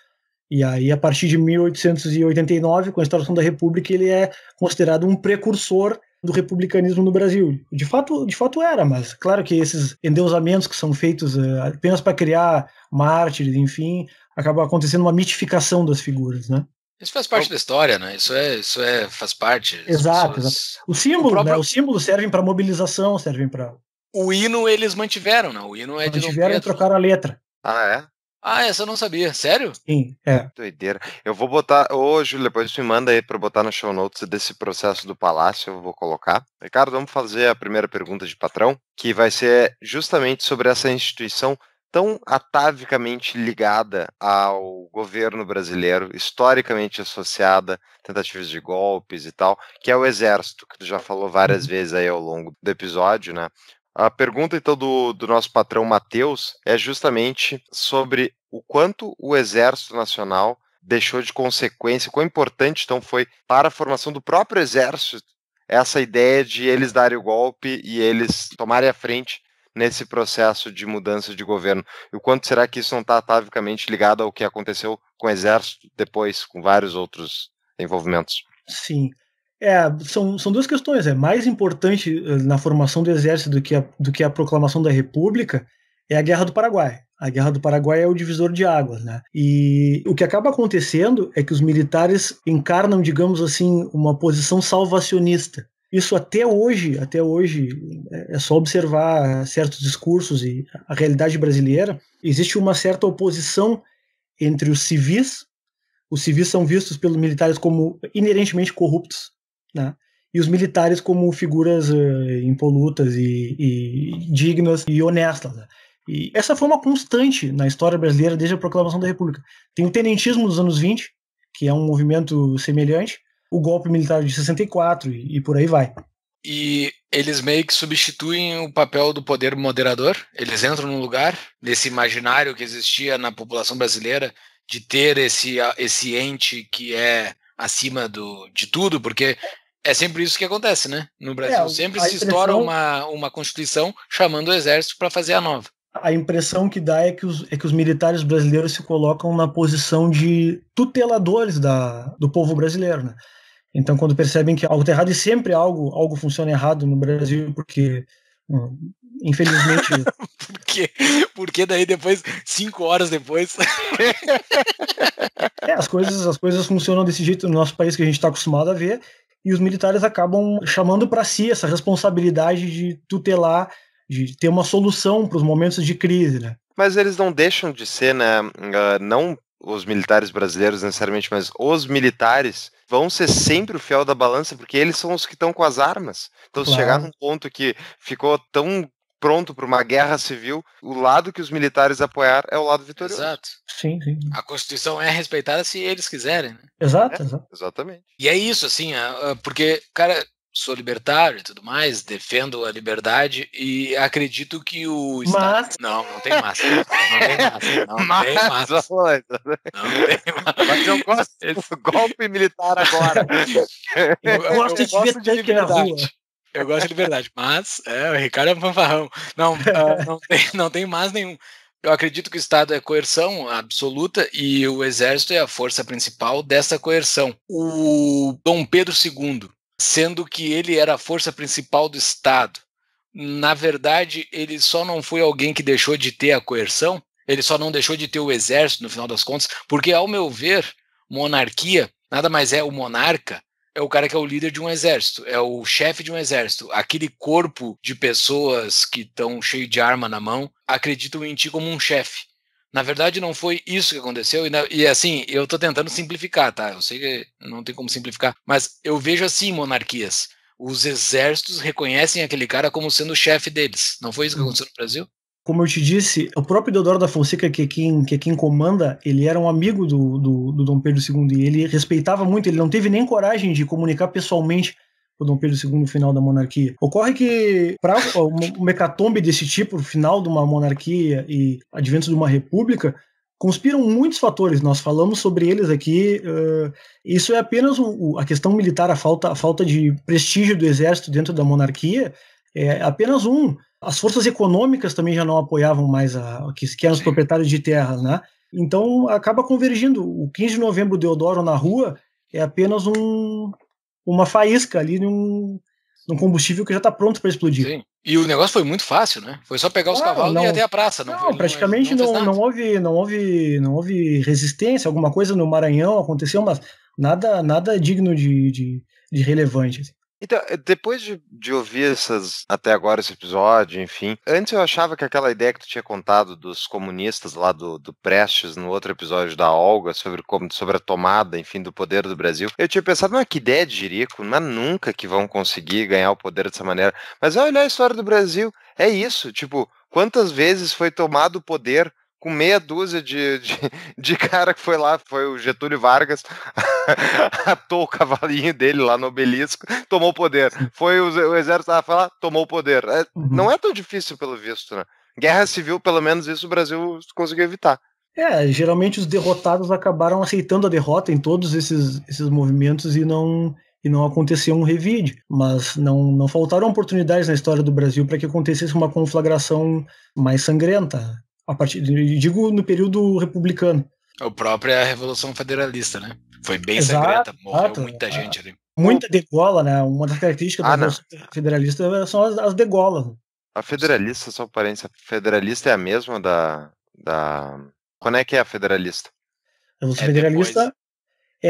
E aí, a partir de 1889, com a instauração da República, ele é considerado um precursor do republicanismo no Brasil. De fato, de fato era, mas claro que esses endeusamentos que são feitos eh, apenas para criar mártires, enfim, acaba acontecendo uma mitificação das figuras, né? Isso faz parte é o... da história, né? Isso é, isso é, faz parte. Exato, pessoas... exato. O símbolo, o, próprio... né? o símbolo servem para mobilização, servem para o hino eles mantiveram, não? Né? O hino é mantiveram de Mantiveram e trocaram a letra. Ah, é? Ah, essa eu não sabia. Sério? Sim, é. Doideira. Eu vou botar. Ô, Júlio, depois tu me manda aí pra eu botar no show notes desse processo do Palácio, eu vou colocar. Ricardo, vamos fazer a primeira pergunta de patrão, que vai ser justamente sobre essa instituição tão atavicamente ligada ao governo brasileiro, historicamente associada a tentativas de golpes e tal, que é o exército, que tu já falou várias uhum. vezes aí ao longo do episódio, né? A pergunta, então, do, do nosso patrão Matheus é justamente sobre o quanto o Exército Nacional deixou de consequência, quão importante, então, foi para a formação do próprio Exército essa ideia de eles darem o golpe e eles tomarem a frente nesse processo de mudança de governo? E o quanto será que isso não está atavicamente ligado ao que aconteceu com o Exército depois, com vários outros envolvimentos? Sim. É, são, são duas questões. É mais importante eh, na formação do exército do que, a, do que a proclamação da República é a Guerra do Paraguai. A Guerra do Paraguai é o divisor de águas, né? E o que acaba acontecendo é que os militares encarnam, digamos assim, uma posição salvacionista. Isso até hoje, até hoje, é, é só observar certos discursos e a realidade brasileira, existe uma certa oposição entre os civis, os civis são vistos pelos militares como inerentemente corruptos, né? e os militares como figuras uh, impolutas e, e, dignas e honestas. Né? E essa foi uma constante na história brasileira desde a proclamação da República. Tem o tenentismo dos anos 20, que é um movimento semelhante, o golpe militar de 64 e, e por aí vai. E eles meio que substituem o papel do poder moderador, eles entram no lugar desse imaginário que existia na população brasileira de ter esse, esse ente que é acima do, de tudo, porque é sempre isso que acontece, né? No Brasil, é, sempre se impressão... estoura uma, uma constituição chamando o exército para fazer a nova. A impressão que dá é que, os, é que os militares brasileiros se colocam na posição de tuteladores da, do povo brasileiro, né? Então, quando percebem que é algo está errado, e sempre algo, algo funciona errado no Brasil, porque, hum, infelizmente. porque, [LAUGHS] porque daí depois, cinco horas depois. [LAUGHS] é, as coisas, as coisas funcionam desse jeito no nosso país que a gente está acostumado a ver, e os militares acabam chamando para si essa responsabilidade de tutelar, de ter uma solução para os momentos de crise, né? Mas eles não deixam de ser, né? Ah, não os militares brasileiros necessariamente, mas os militares vão ser sempre o fiel da balança, porque eles são os que estão com as armas. Então, claro. se chegar num ponto que ficou tão pronto para uma guerra civil, o lado que os militares apoiar é o lado vitorioso. Exato. Sim, sim. A Constituição é respeitada se eles quiserem. Né? Exato, é, exato. Exatamente. E é isso, assim, é, é, porque, cara, sou libertário e tudo mais, defendo a liberdade e acredito que o Estado... Mas... Não, não tem massa. Não tem massa. Não mas... tem massa. [LAUGHS] Não tem massa. Mas eu gosto desse golpe militar agora. Eu, [LAUGHS] eu, eu gosto de ver tanque na rua. Eu gosto de verdade, mas é, o Ricardo é um fanfarrão. Não, uh, não, tem, [LAUGHS] não tem mais nenhum. Eu acredito que o Estado é coerção absoluta e o Exército é a força principal dessa coerção. O Dom Pedro II, sendo que ele era a força principal do Estado, na verdade, ele só não foi alguém que deixou de ter a coerção, ele só não deixou de ter o Exército, no final das contas, porque, ao meu ver, monarquia nada mais é o monarca é o cara que é o líder de um exército, é o chefe de um exército. Aquele corpo de pessoas que estão cheio de arma na mão acreditam em ti como um chefe. Na verdade, não foi isso que aconteceu. E, e, assim, eu tô tentando simplificar, tá? Eu sei que não tem como simplificar, mas eu vejo assim monarquias. Os exércitos reconhecem aquele cara como sendo o chefe deles. Não foi isso que aconteceu no Brasil? como eu te disse, o próprio Deodoro da Fonseca, que é quem, que é quem comanda, ele era um amigo do, do, do, Dom Pedro II e ele respeitava muito, ele não teve nem coragem de comunicar pessoalmente o Dom Pedro II no final da monarquia. Ocorre que, para uma hecatombe desse tipo, final de uma monarquia e advento de uma república, conspiram muitos fatores, nós falamos sobre eles aqui. Uh, isso é apenas o, a questão militar, a falta, a falta de prestígio do exército dentro da monarquia, é apenas um. As forças econômicas também já não apoiavam mais a, que, que eram os proprietários de terras, né? Então acaba convergindo. O 15 de novembro, Deodoro na rua, é apenas um, uma faísca ali num, num combustível que já está pronto para explodir. Sim. E o negócio foi muito fácil, né? Foi só pegar os ah, cavalos não, e ir até a praça. Não, não praticamente não, não, não, houve, não, houve, não houve resistência, alguma coisa no Maranhão aconteceu, mas nada, nada digno de, de, de relevante. Assim. Então, eh, depois de, de ouvir essas, até agora esse episódio, enfim, antes eu achava que aquela ideia que tu tinha contado dos comunistas lá do, do Prestes, no outro episódio da Olga, sobre, como, sobre a tomada, enfim, do poder do Brasil, eu tinha pensado, mas ah, que ideia de jirico, é nunca que vão conseguir ganhar o poder dessa maneira. Mas olha a história do Brasil, é isso, tipo, quantas vezes foi tomado o poder com meia dúzia de, de, de, [LAUGHS] cara que foi lá, foi o Getúlio Vargas, [LAUGHS] atou o cavalinho dele lá no obelisco, tomou o poder. Foi o, o exército estava lá, ah, tomou o poder. É, uhum. Não é tão difícil, pelo visto, né? Guerra civil, pelo menos isso o Brasil conseguiu evitar. É, geralmente os derrotados acabaram aceitando a derrota em todos esses, esses movimentos e não e não aconteceu um revide, mas não, não faltaram oportunidades na história do Brasil para que acontecesse uma conflagração mais sangrenta a partir digo no período republicano. A própria Revolução Federalista, né? Foi bem Exato, secreta, morreu muita gente ali. Muita degola, né? Uma das características ah, da Revolução Federalista são as, as degolas. A federalista, só aparência, federalista é a mesma da, da. Quando é que é a federalista? A Revolução é Federalista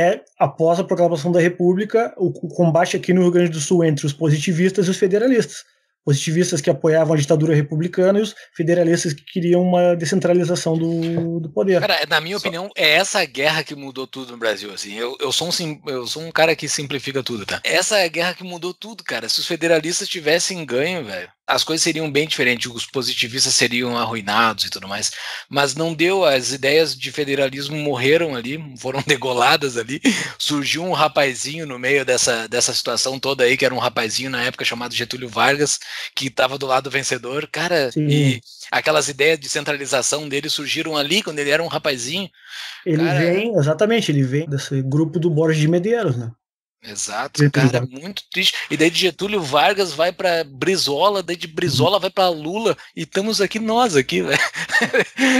depois. é após a proclamação da República, o combate aqui no Rio Grande do Sul entre os positivistas e os federalistas positivistas que apoiavam a ditadura republicana e os federalistas que queriam uma descentralização do, do poder. Cara, na minha Só. opinião, é essa guerra que mudou tudo no Brasil, assim, eu, eu, sou um, eu sou um cara que simplifica tudo, tá? Essa é a guerra que mudou tudo, cara, se os federalistas tivessem ganho, velho, as coisas seriam bem diferentes, os positivistas seriam arruinados e tudo mais, mas não deu, as ideias de federalismo morreram ali, foram [LAUGHS] degoladas ali, surgiu um rapazinho no meio dessa, dessa situação toda aí, que era um rapazinho na época chamado Getúlio Vargas, que estava do lado vencedor, cara, Sim. e aquelas ideias de centralização dele surgiram ali, quando ele era um rapazinho. Ele cara, vem, exatamente, ele vem desse grupo do Borges de Medeiros, né? Exato, cara, é muito triste. E daí de Getúlio Vargas vai para Brizola, daí de Brizola vai para Lula e estamos aqui nós aqui, [LAUGHS] velho.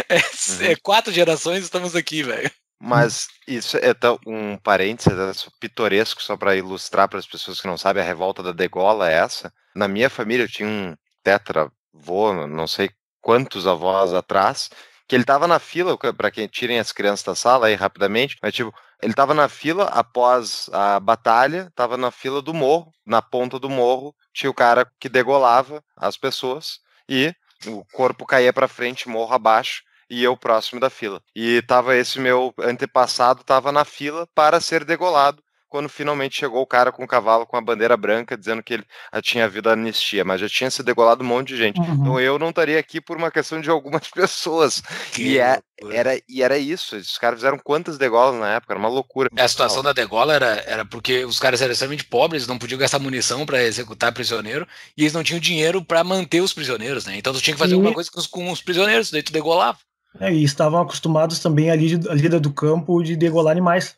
É, é, uhum. quatro gerações estamos aqui, velho. Mas isso é um parênteses é pitoresco só para ilustrar para as pessoas que não sabem a revolta da degola é essa. Na minha família eu tinha um tetravô, não sei quantos avós atrás, que ele tava na fila, para quem tirem as crianças da sala aí rapidamente, mas tipo, ele estava na fila após a batalha, estava na fila do morro, na ponta do morro, tinha o cara que degolava as pessoas e o corpo caía para frente, morro abaixo, e eu próximo da fila. E tava esse meu antepassado tava na fila para ser degolado quando finalmente chegou o cara com o cavalo com a bandeira branca dizendo que ele tinha havido anistia, mas já tinha se degolado um monte de gente. Então uhum. Então eu não estaria aqui por uma questão de algumas [LAUGHS] pessoas. e, é, era, e era isso. Os caras fizeram quantas degolas na época, era uma loucura. A situação da degola era, era porque os caras eram extremamente pobres, não podiam gastar munição para executar prisioneiro e eles não tinham dinheiro para manter os prisioneiros, né? Então tu tinha que fazer e... alguma coisa com os, com os prisioneiros, daí tu degolava. É, e estavam acostumados também à lida do campo de degolar animais.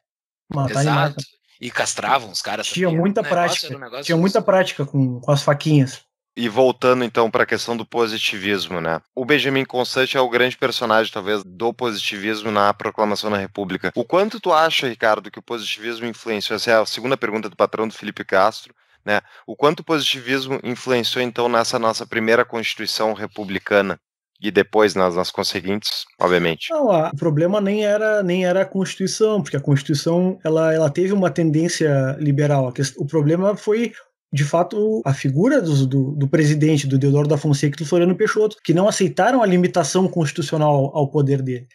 Matar né? Exato. animais. E castravam os caras. Tinha também. Né? muita prática. um tinha muita assim. prática com, com as faquinhas. E voltando então para a questão do positivismo, né? O Benjamin Constant é o grande personagem, talvez, do positivismo na proclamação da República. O quanto tu acha, Ricardo, que o positivismo influenciou? Essa é a segunda pergunta do patrão do Felipe Castro. Né? O quanto o positivismo influenciou então nessa nossa primeira Constituição republicana? e depois nas, nas conseguintes, obviamente. Não, a, o problema nem era nem era a Constituição, porque a Constituição ela, ela teve uma tendência liberal. o problema foi de fato, a figura do, do, do, presidente, do Deodoro da Fonseca e do Floriano Peixoto, que não aceitaram a limitação constitucional ao poder dele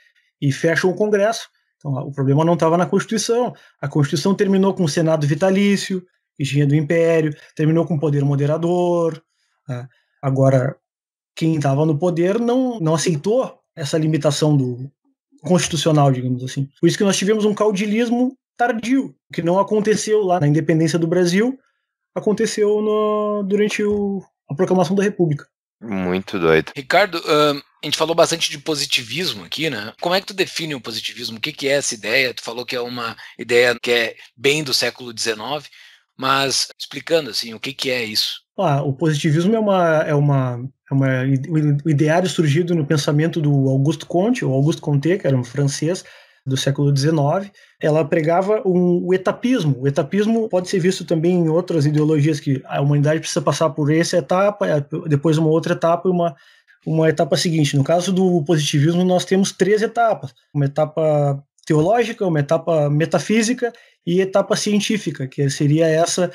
e fecham o Congresso. Então, o problema não estava na Constituição. A Constituição terminou com o Senado vitalício, que tinha do Império, terminou com o poder moderador. Né? Agora, quem estava no poder não, não aceitou essa limitação do constitucional, digamos assim. Por isso que nós tivemos um caudilismo tardio, que não aconteceu lá na independência do Brasil, aconteceu no, durante o, a proclamação da República. Muito doido. Ricardo, uh, a gente falou bastante de positivismo aqui, né? Como é que tu define o positivismo? O que, que é essa ideia? Tu falou que é uma ideia que é bem do século XIX, mas explicando assim, o que, que é isso? Ah, o positivismo é uma, é uma, é uma o ideário surgido no pensamento do Auguste Comte, ou Auguste Comte, que era um francês do século XIX. Ela pregava um, o etapismo. O etapismo pode ser visto também em outras ideologias que a humanidade precisa passar por essa etapa, é, depois uma outra etapa e uma uma etapa seguinte. No caso do positivismo, nós temos três etapas: uma etapa teológica, uma etapa metafísica e etapa científica, que seria essa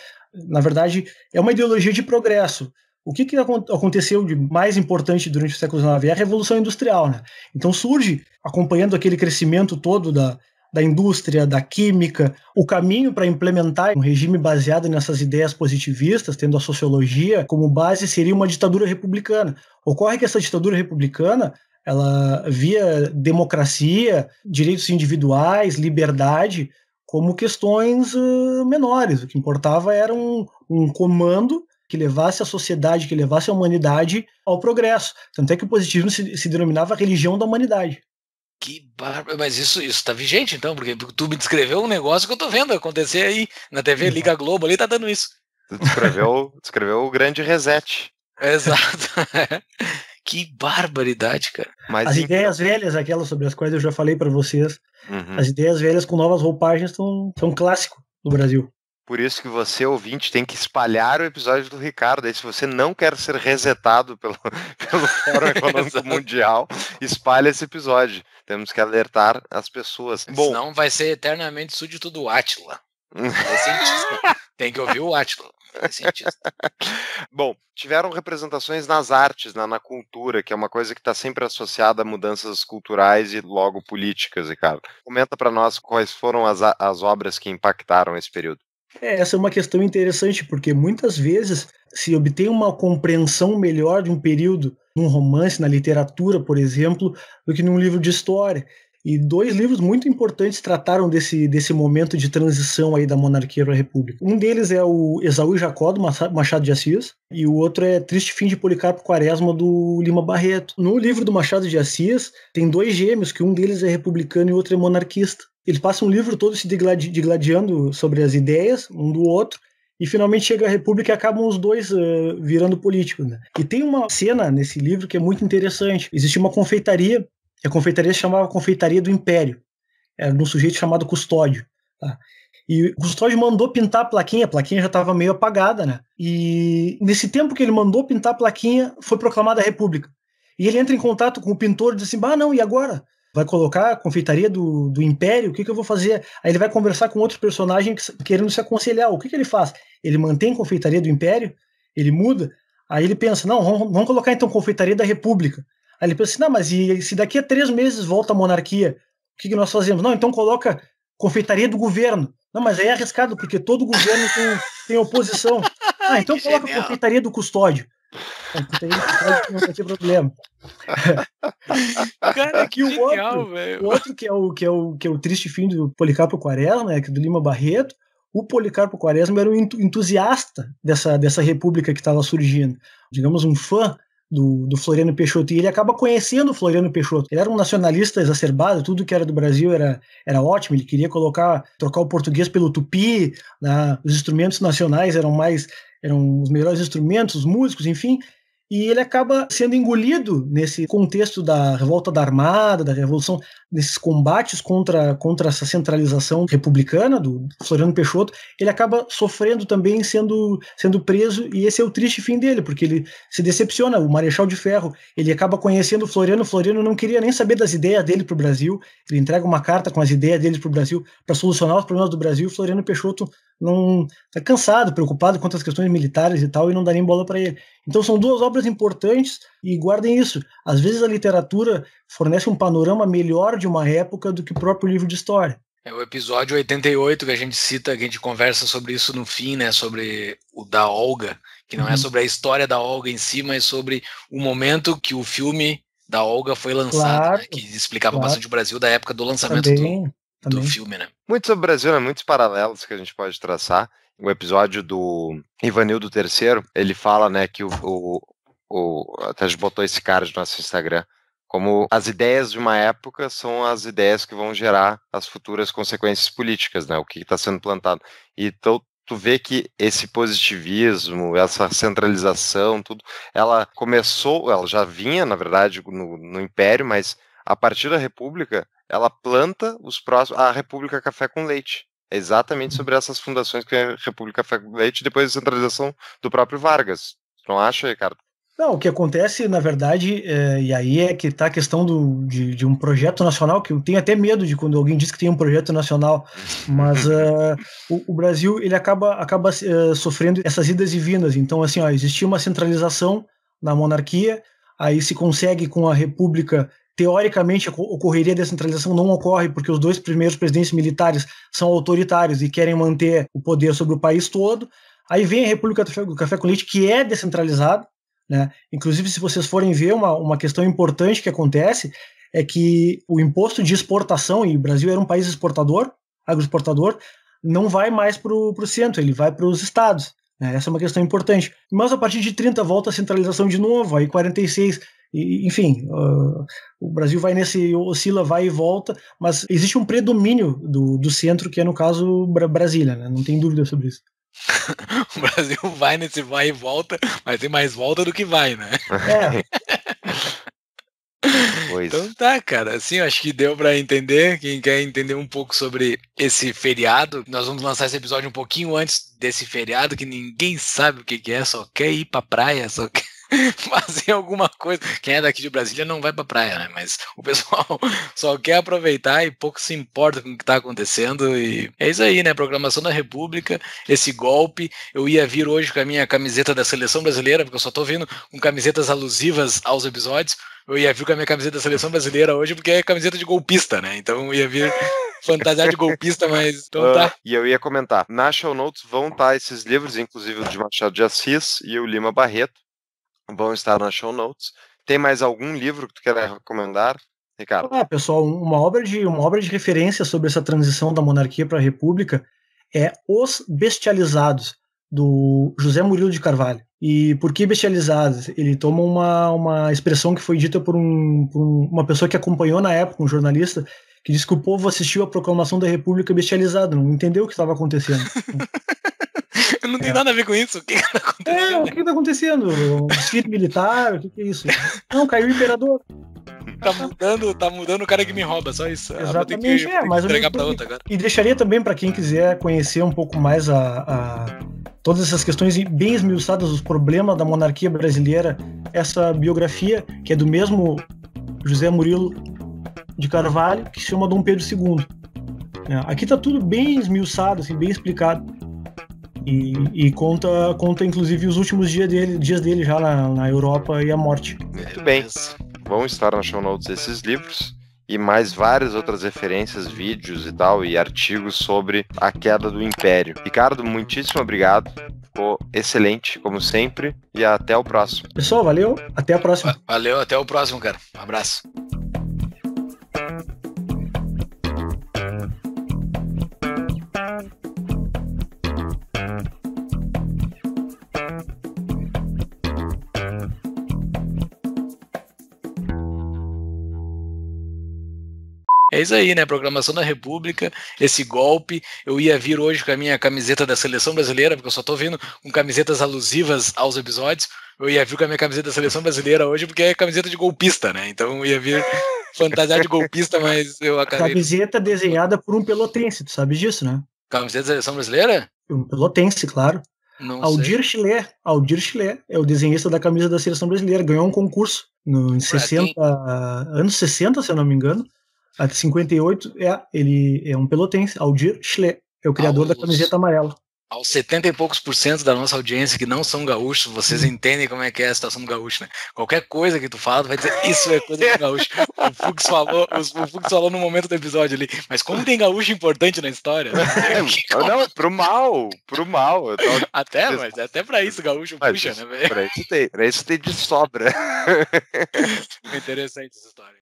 na verdade, é uma ideologia de progresso. O que, que aconteceu de mais importante durante o século XIX é a Revolução Industrial. Né? Então surge, acompanhando aquele crescimento todo da, da indústria, da química, o caminho para implementar um regime baseado nessas ideias positivistas, tendo a sociologia como base, seria uma ditadura republicana. Ocorre que essa ditadura republicana ela via democracia, direitos individuais, liberdade, como questões uh, menores. O que importava era um, um comando que levasse a sociedade, que levasse a humanidade ao progresso. Tanto é que o positivismo se, se denominava a religião da humanidade. Que bárbaro. Mas isso está vigente, então, porque tu me descreveu um negócio que eu estou vendo acontecer aí na TV Liga Globo, ali tá dando isso. Tu descreveu, [LAUGHS] descreveu o grande reset. Exato. [LAUGHS] Que barbaridade, cara. Mas as ideias velhas, aquelas sobre as quais eu já falei para vocês, uhum. as ideias velhas com novas roupagens são são clássico no Brasil. Por isso que você, ouvinte, tem que espalhar o episódio do Ricardo. Aí, se você não quer ser resetado pelo, [LAUGHS] pelo Fórum [LAUGHS] Econômico Mundial, espalhe esse episódio. Temos que alertar as pessoas. Bom, Senão vai ser eternamente súdito do Átila. É [LAUGHS] tem que ouvir o Átila cientista. Bom, tiveram representações nas artes, na, né, na cultura, que é uma coisa que está sempre associada a mudanças culturais e logo políticas, Ricardo. Comenta para nós quais foram as, as obras que impactaram esse período. É, essa é uma questão interessante, porque muitas vezes se obtém uma compreensão melhor de um período num romance, na literatura, por exemplo, do que num livro de história. E dois livros muito importantes trataram desse, desse momento de transição aí da monarquia para a república. Um deles é o Esaú e Jacó, do Machado de Assis, e o outro é Triste Fim de Policarpo Quaresma, do Lima Barreto. No livro do Machado de Assis, tem dois gêmeos, que um deles é republicano e o outro é monarquista. Eles passam um livro todo se digladi digladiando sobre as ideias um do outro, e finalmente chega a República e acabam os dois uh, virando políticos. Né? E tem uma cena nesse livro que é muito interessante. Existe uma confeitaria a confeitaria se chamava Confeitaria do Império. Era é de um sujeito chamado Custódio. Tá? E o Custódio mandou pintar a plaquinha, a plaquinha já estava meio apagada, né? E nesse tempo que ele mandou pintar a plaquinha, foi proclamada a República. E ele entra em contato com o pintor e diz assim: ah, não, e agora? Vai colocar a confeitaria do, do Império? O que, que eu vou fazer? Aí ele vai conversar com outro personagem querendo se aconselhar. O que, que ele faz? Ele mantém a confeitaria do Império? Ele muda? Aí ele pensa: não, vamos, vamos colocar então a confeitaria da República. Aí ele pensa assim, não, mas e se daqui a três meses volta a monarquia, o que, que nós fazemos? Não, então coloca confeitaria do governo. Não, mas aí é arriscado, porque todo governo tem, tem oposição. [LAUGHS] Ah, então coloca confeitaria do custódio. confeitaria do custódio não vai ter problema. [LAUGHS] Cara, que o genial, outro, velho. O outro que é o, que, é o, que é o triste fim do Policarpo Quaresma, né, é do Lima Barreto, o Policarpo Quaresma era um entusiasta dessa, dessa república que estava surgindo, digamos, um fã do, do, Floriano Peixoto. E ele acaba conhecendo o Floriano Peixoto. Ele era um nacionalista exacerbado, tudo que era do Brasil era, era ótimo. Ele queria colocar, trocar o português pelo tupi, né? os instrumentos nacionais eram mais eram os melhores instrumentos, os músicos, enfim. E ele acaba sendo engolido nesse contexto da revolta da Armada, da Revolução desses combates contra, contra essa centralização republicana do Floriano Peixoto, ele acaba sofrendo também, sendo, sendo preso, e esse é o triste fim dele, porque ele se decepciona, o Marechal de Ferro, ele acaba conhecendo o Floriano, o Floriano não queria nem saber das ideias dele para o Brasil, ele entrega uma carta com as ideias dele para o Brasil, para solucionar os problemas do Brasil, o Floriano Peixoto não está cansado, preocupado com as questões militares e tal, e não dá nem bola para ele. Então são duas obras importantes, e guardem isso. Às vezes a literatura fornece um panorama melhor de uma época do que o próprio livro de história. É o episódio 88 que a gente cita, que a gente conversa sobre isso no fim, né? Sobre o da Olga, que não é uhum. é sobre a história da Olga em si, mas sobre o momento que o filme da Olga foi lançado, né? claro, né, que explicava claro. bastante o Brasil da época do lançamento também, do, também. do filme, né? Muito sobre o Brasil, né? Muitos paralelos que a gente pode traçar o episódio do Ivanildo III, ele fala, né, que o, o, ou até a gente botou esse card no nosso Instagram, como as ideias de uma época são as ideias que vão gerar as futuras consequências políticas, né? O que está sendo plantado. Então tu vê que esse positivismo, essa centralização, tudo, ela começou, ela já vinha, na verdade, no, no Império, mas a partir da República, ela planta os próximos. A República Café com Leite. É exatamente uhum. sobre essas fundações que é a República Café com Leite, depois a centralização do próprio Vargas. Tu não acha, Ricardo? Não, o que acontece, na verdade, é, e aí é que está a questão do, de, de, um projeto nacional, que eu tenho até medo de quando alguém diz que tem um projeto nacional, mas uh, [LAUGHS] o, o, Brasil ele acaba, acaba uh, sofrendo essas idas e vindas. Então, assim, ó, existia uma centralização na monarquia, aí se consegue com a república, teoricamente ocorreria a descentralização, não ocorre, porque os dois primeiros presidentes militares são autoritários e querem manter o poder sobre o país todo. Aí vem a República do Café com Leite, que é descentralizada, né? Inclusive, se vocês forem ver, uma, uma questão importante que acontece é que o imposto de exportação, e o Brasil era um país exportador, agroexportador, não vai mais para o centro, ele vai para os estados. Né? Essa é uma questão importante. Mas a partir de 30 volta a centralização de novo, aí 46, e, enfim, uh, o Brasil vai nesse, oscila, vai e volta, mas existe um predomínio do, do centro, que é no caso Brasília, né? não tem dúvida sobre isso. [LAUGHS] o Brasil vai nesse vai e volta, mas tem mais volta do que vai, né? É. [LAUGHS] Pois. Então tá, cara. Assim, acho que deu para entender. Quem quer entender um pouco sobre esse feriado, nós vamos lançar esse episódio um pouquinho antes desse feriado, que ninguém sabe o que, que é, só quer ir pra praia, só quer. [LAUGHS] fazer alguma coisa. Quem é daqui de Brasília não vai pra praia, né? Mas o pessoal [LAUGHS] só quer aproveitar e pouco se importa com o que tá acontecendo. E é isso aí, né? Programação da República, esse golpe. Eu ia vir hoje com a minha camiseta da seleção brasileira, porque eu só tô vindo com camisetas alusivas aos episódios. Eu ia vir com a minha camiseta da seleção brasileira hoje, porque é camiseta de golpista, né? Então eu ia vir [LAUGHS] fantasia de golpista, mas então ah, tá. e eu ia comentar, na show notes vão estar tá esses livros, inclusive o de Machado de Assis e o Lima Barreto, vão estar nas show notes. Tem mais algum livro que tu quer recomendar, Ricardo? Ah, pessoal, uma obra de uma obra de referência sobre essa transição da monarquia para a república é Os Bestializados do José Murilo de Carvalho. E por que bestializados? Ele toma uma, uma expressão que foi dita por, um, por uma pessoa que acompanhou na época, um jornalista, que disse que o povo assistiu à proclamação da República bestializado, não entendeu o que estava acontecendo. [LAUGHS] não tem é. nada a ver com isso. O que está é, acontecendo? É, o que está acontecendo? desfile militar? O que, que, é isso? Não, caiu o imperador. Tá mudando, tá mudando o cara que me rouba, só isso. Ah, Exatamente, ah, que, é, mas entregar pra outra agora. E deixaria também para quem quiser conhecer um pouco mais a, a todas essas questões bem esmiuçadas, os problemas da monarquia brasileira, essa biografia que é do mesmo José Murilo de Carvalho, que se chama Dom Pedro II. É, aqui está tudo bem esmiuçado, assim, bem explicado. E, e, conta, conta inclusive os últimos dias dele, dias dele já na, na Europa e a morte. Muito bem. Vão estar na show notes esses livros e mais várias outras referências, vídeos e tal, e artigos sobre a queda do Império. Ricardo, muitíssimo obrigado. Ficou excelente, como sempre, e até o próximo. Pessoal, valeu. Até a próxima. Valeu, até o próximo, cara. Um abraço. É isso aí, né? Programação da República, esse golpe. Eu ia vir hoje com a minha camiseta da seleção brasileira, porque eu só tô vindo com camisetas alusivas aos episódios. Eu ia vir com a minha camiseta da seleção brasileira hoje, porque é camiseta de golpista, né? Então eu ia vir [LAUGHS] fantasiar de golpista, mas eu acabei. Camiseta desenhada por um pelotense, tu sabe disso, né? Camiseta da seleção brasileira? Um pelotense, claro. Não Aldir Chilé, Aldir Chilé é o desenhista da camisa da seleção brasileira, ganhou um concurso no, em 60, ah, anos 60, se eu não me engano. A 58 é, ele é um pelotense, Aldir Schle, é o criador Aos, da camiseta amarela. Aos 70 e poucos por cento da nossa audiência que não são gaúchos, vocês uhum. entendem como é que é a situação do gaúcho, né? Qualquer coisa que tu fala, tu vai dizer, isso é coisa do gaúcho. O Fux falou, o Fux falou no momento do episódio ali, mas como tem gaúcho importante na história? [LAUGHS] É, não, pro mal, pro mal. Tô... Até, mas até pra isso gaúcho mas, puxa, né? Pra isso, tem, pra isso tem de sobra. [LAUGHS] Interessante essa história.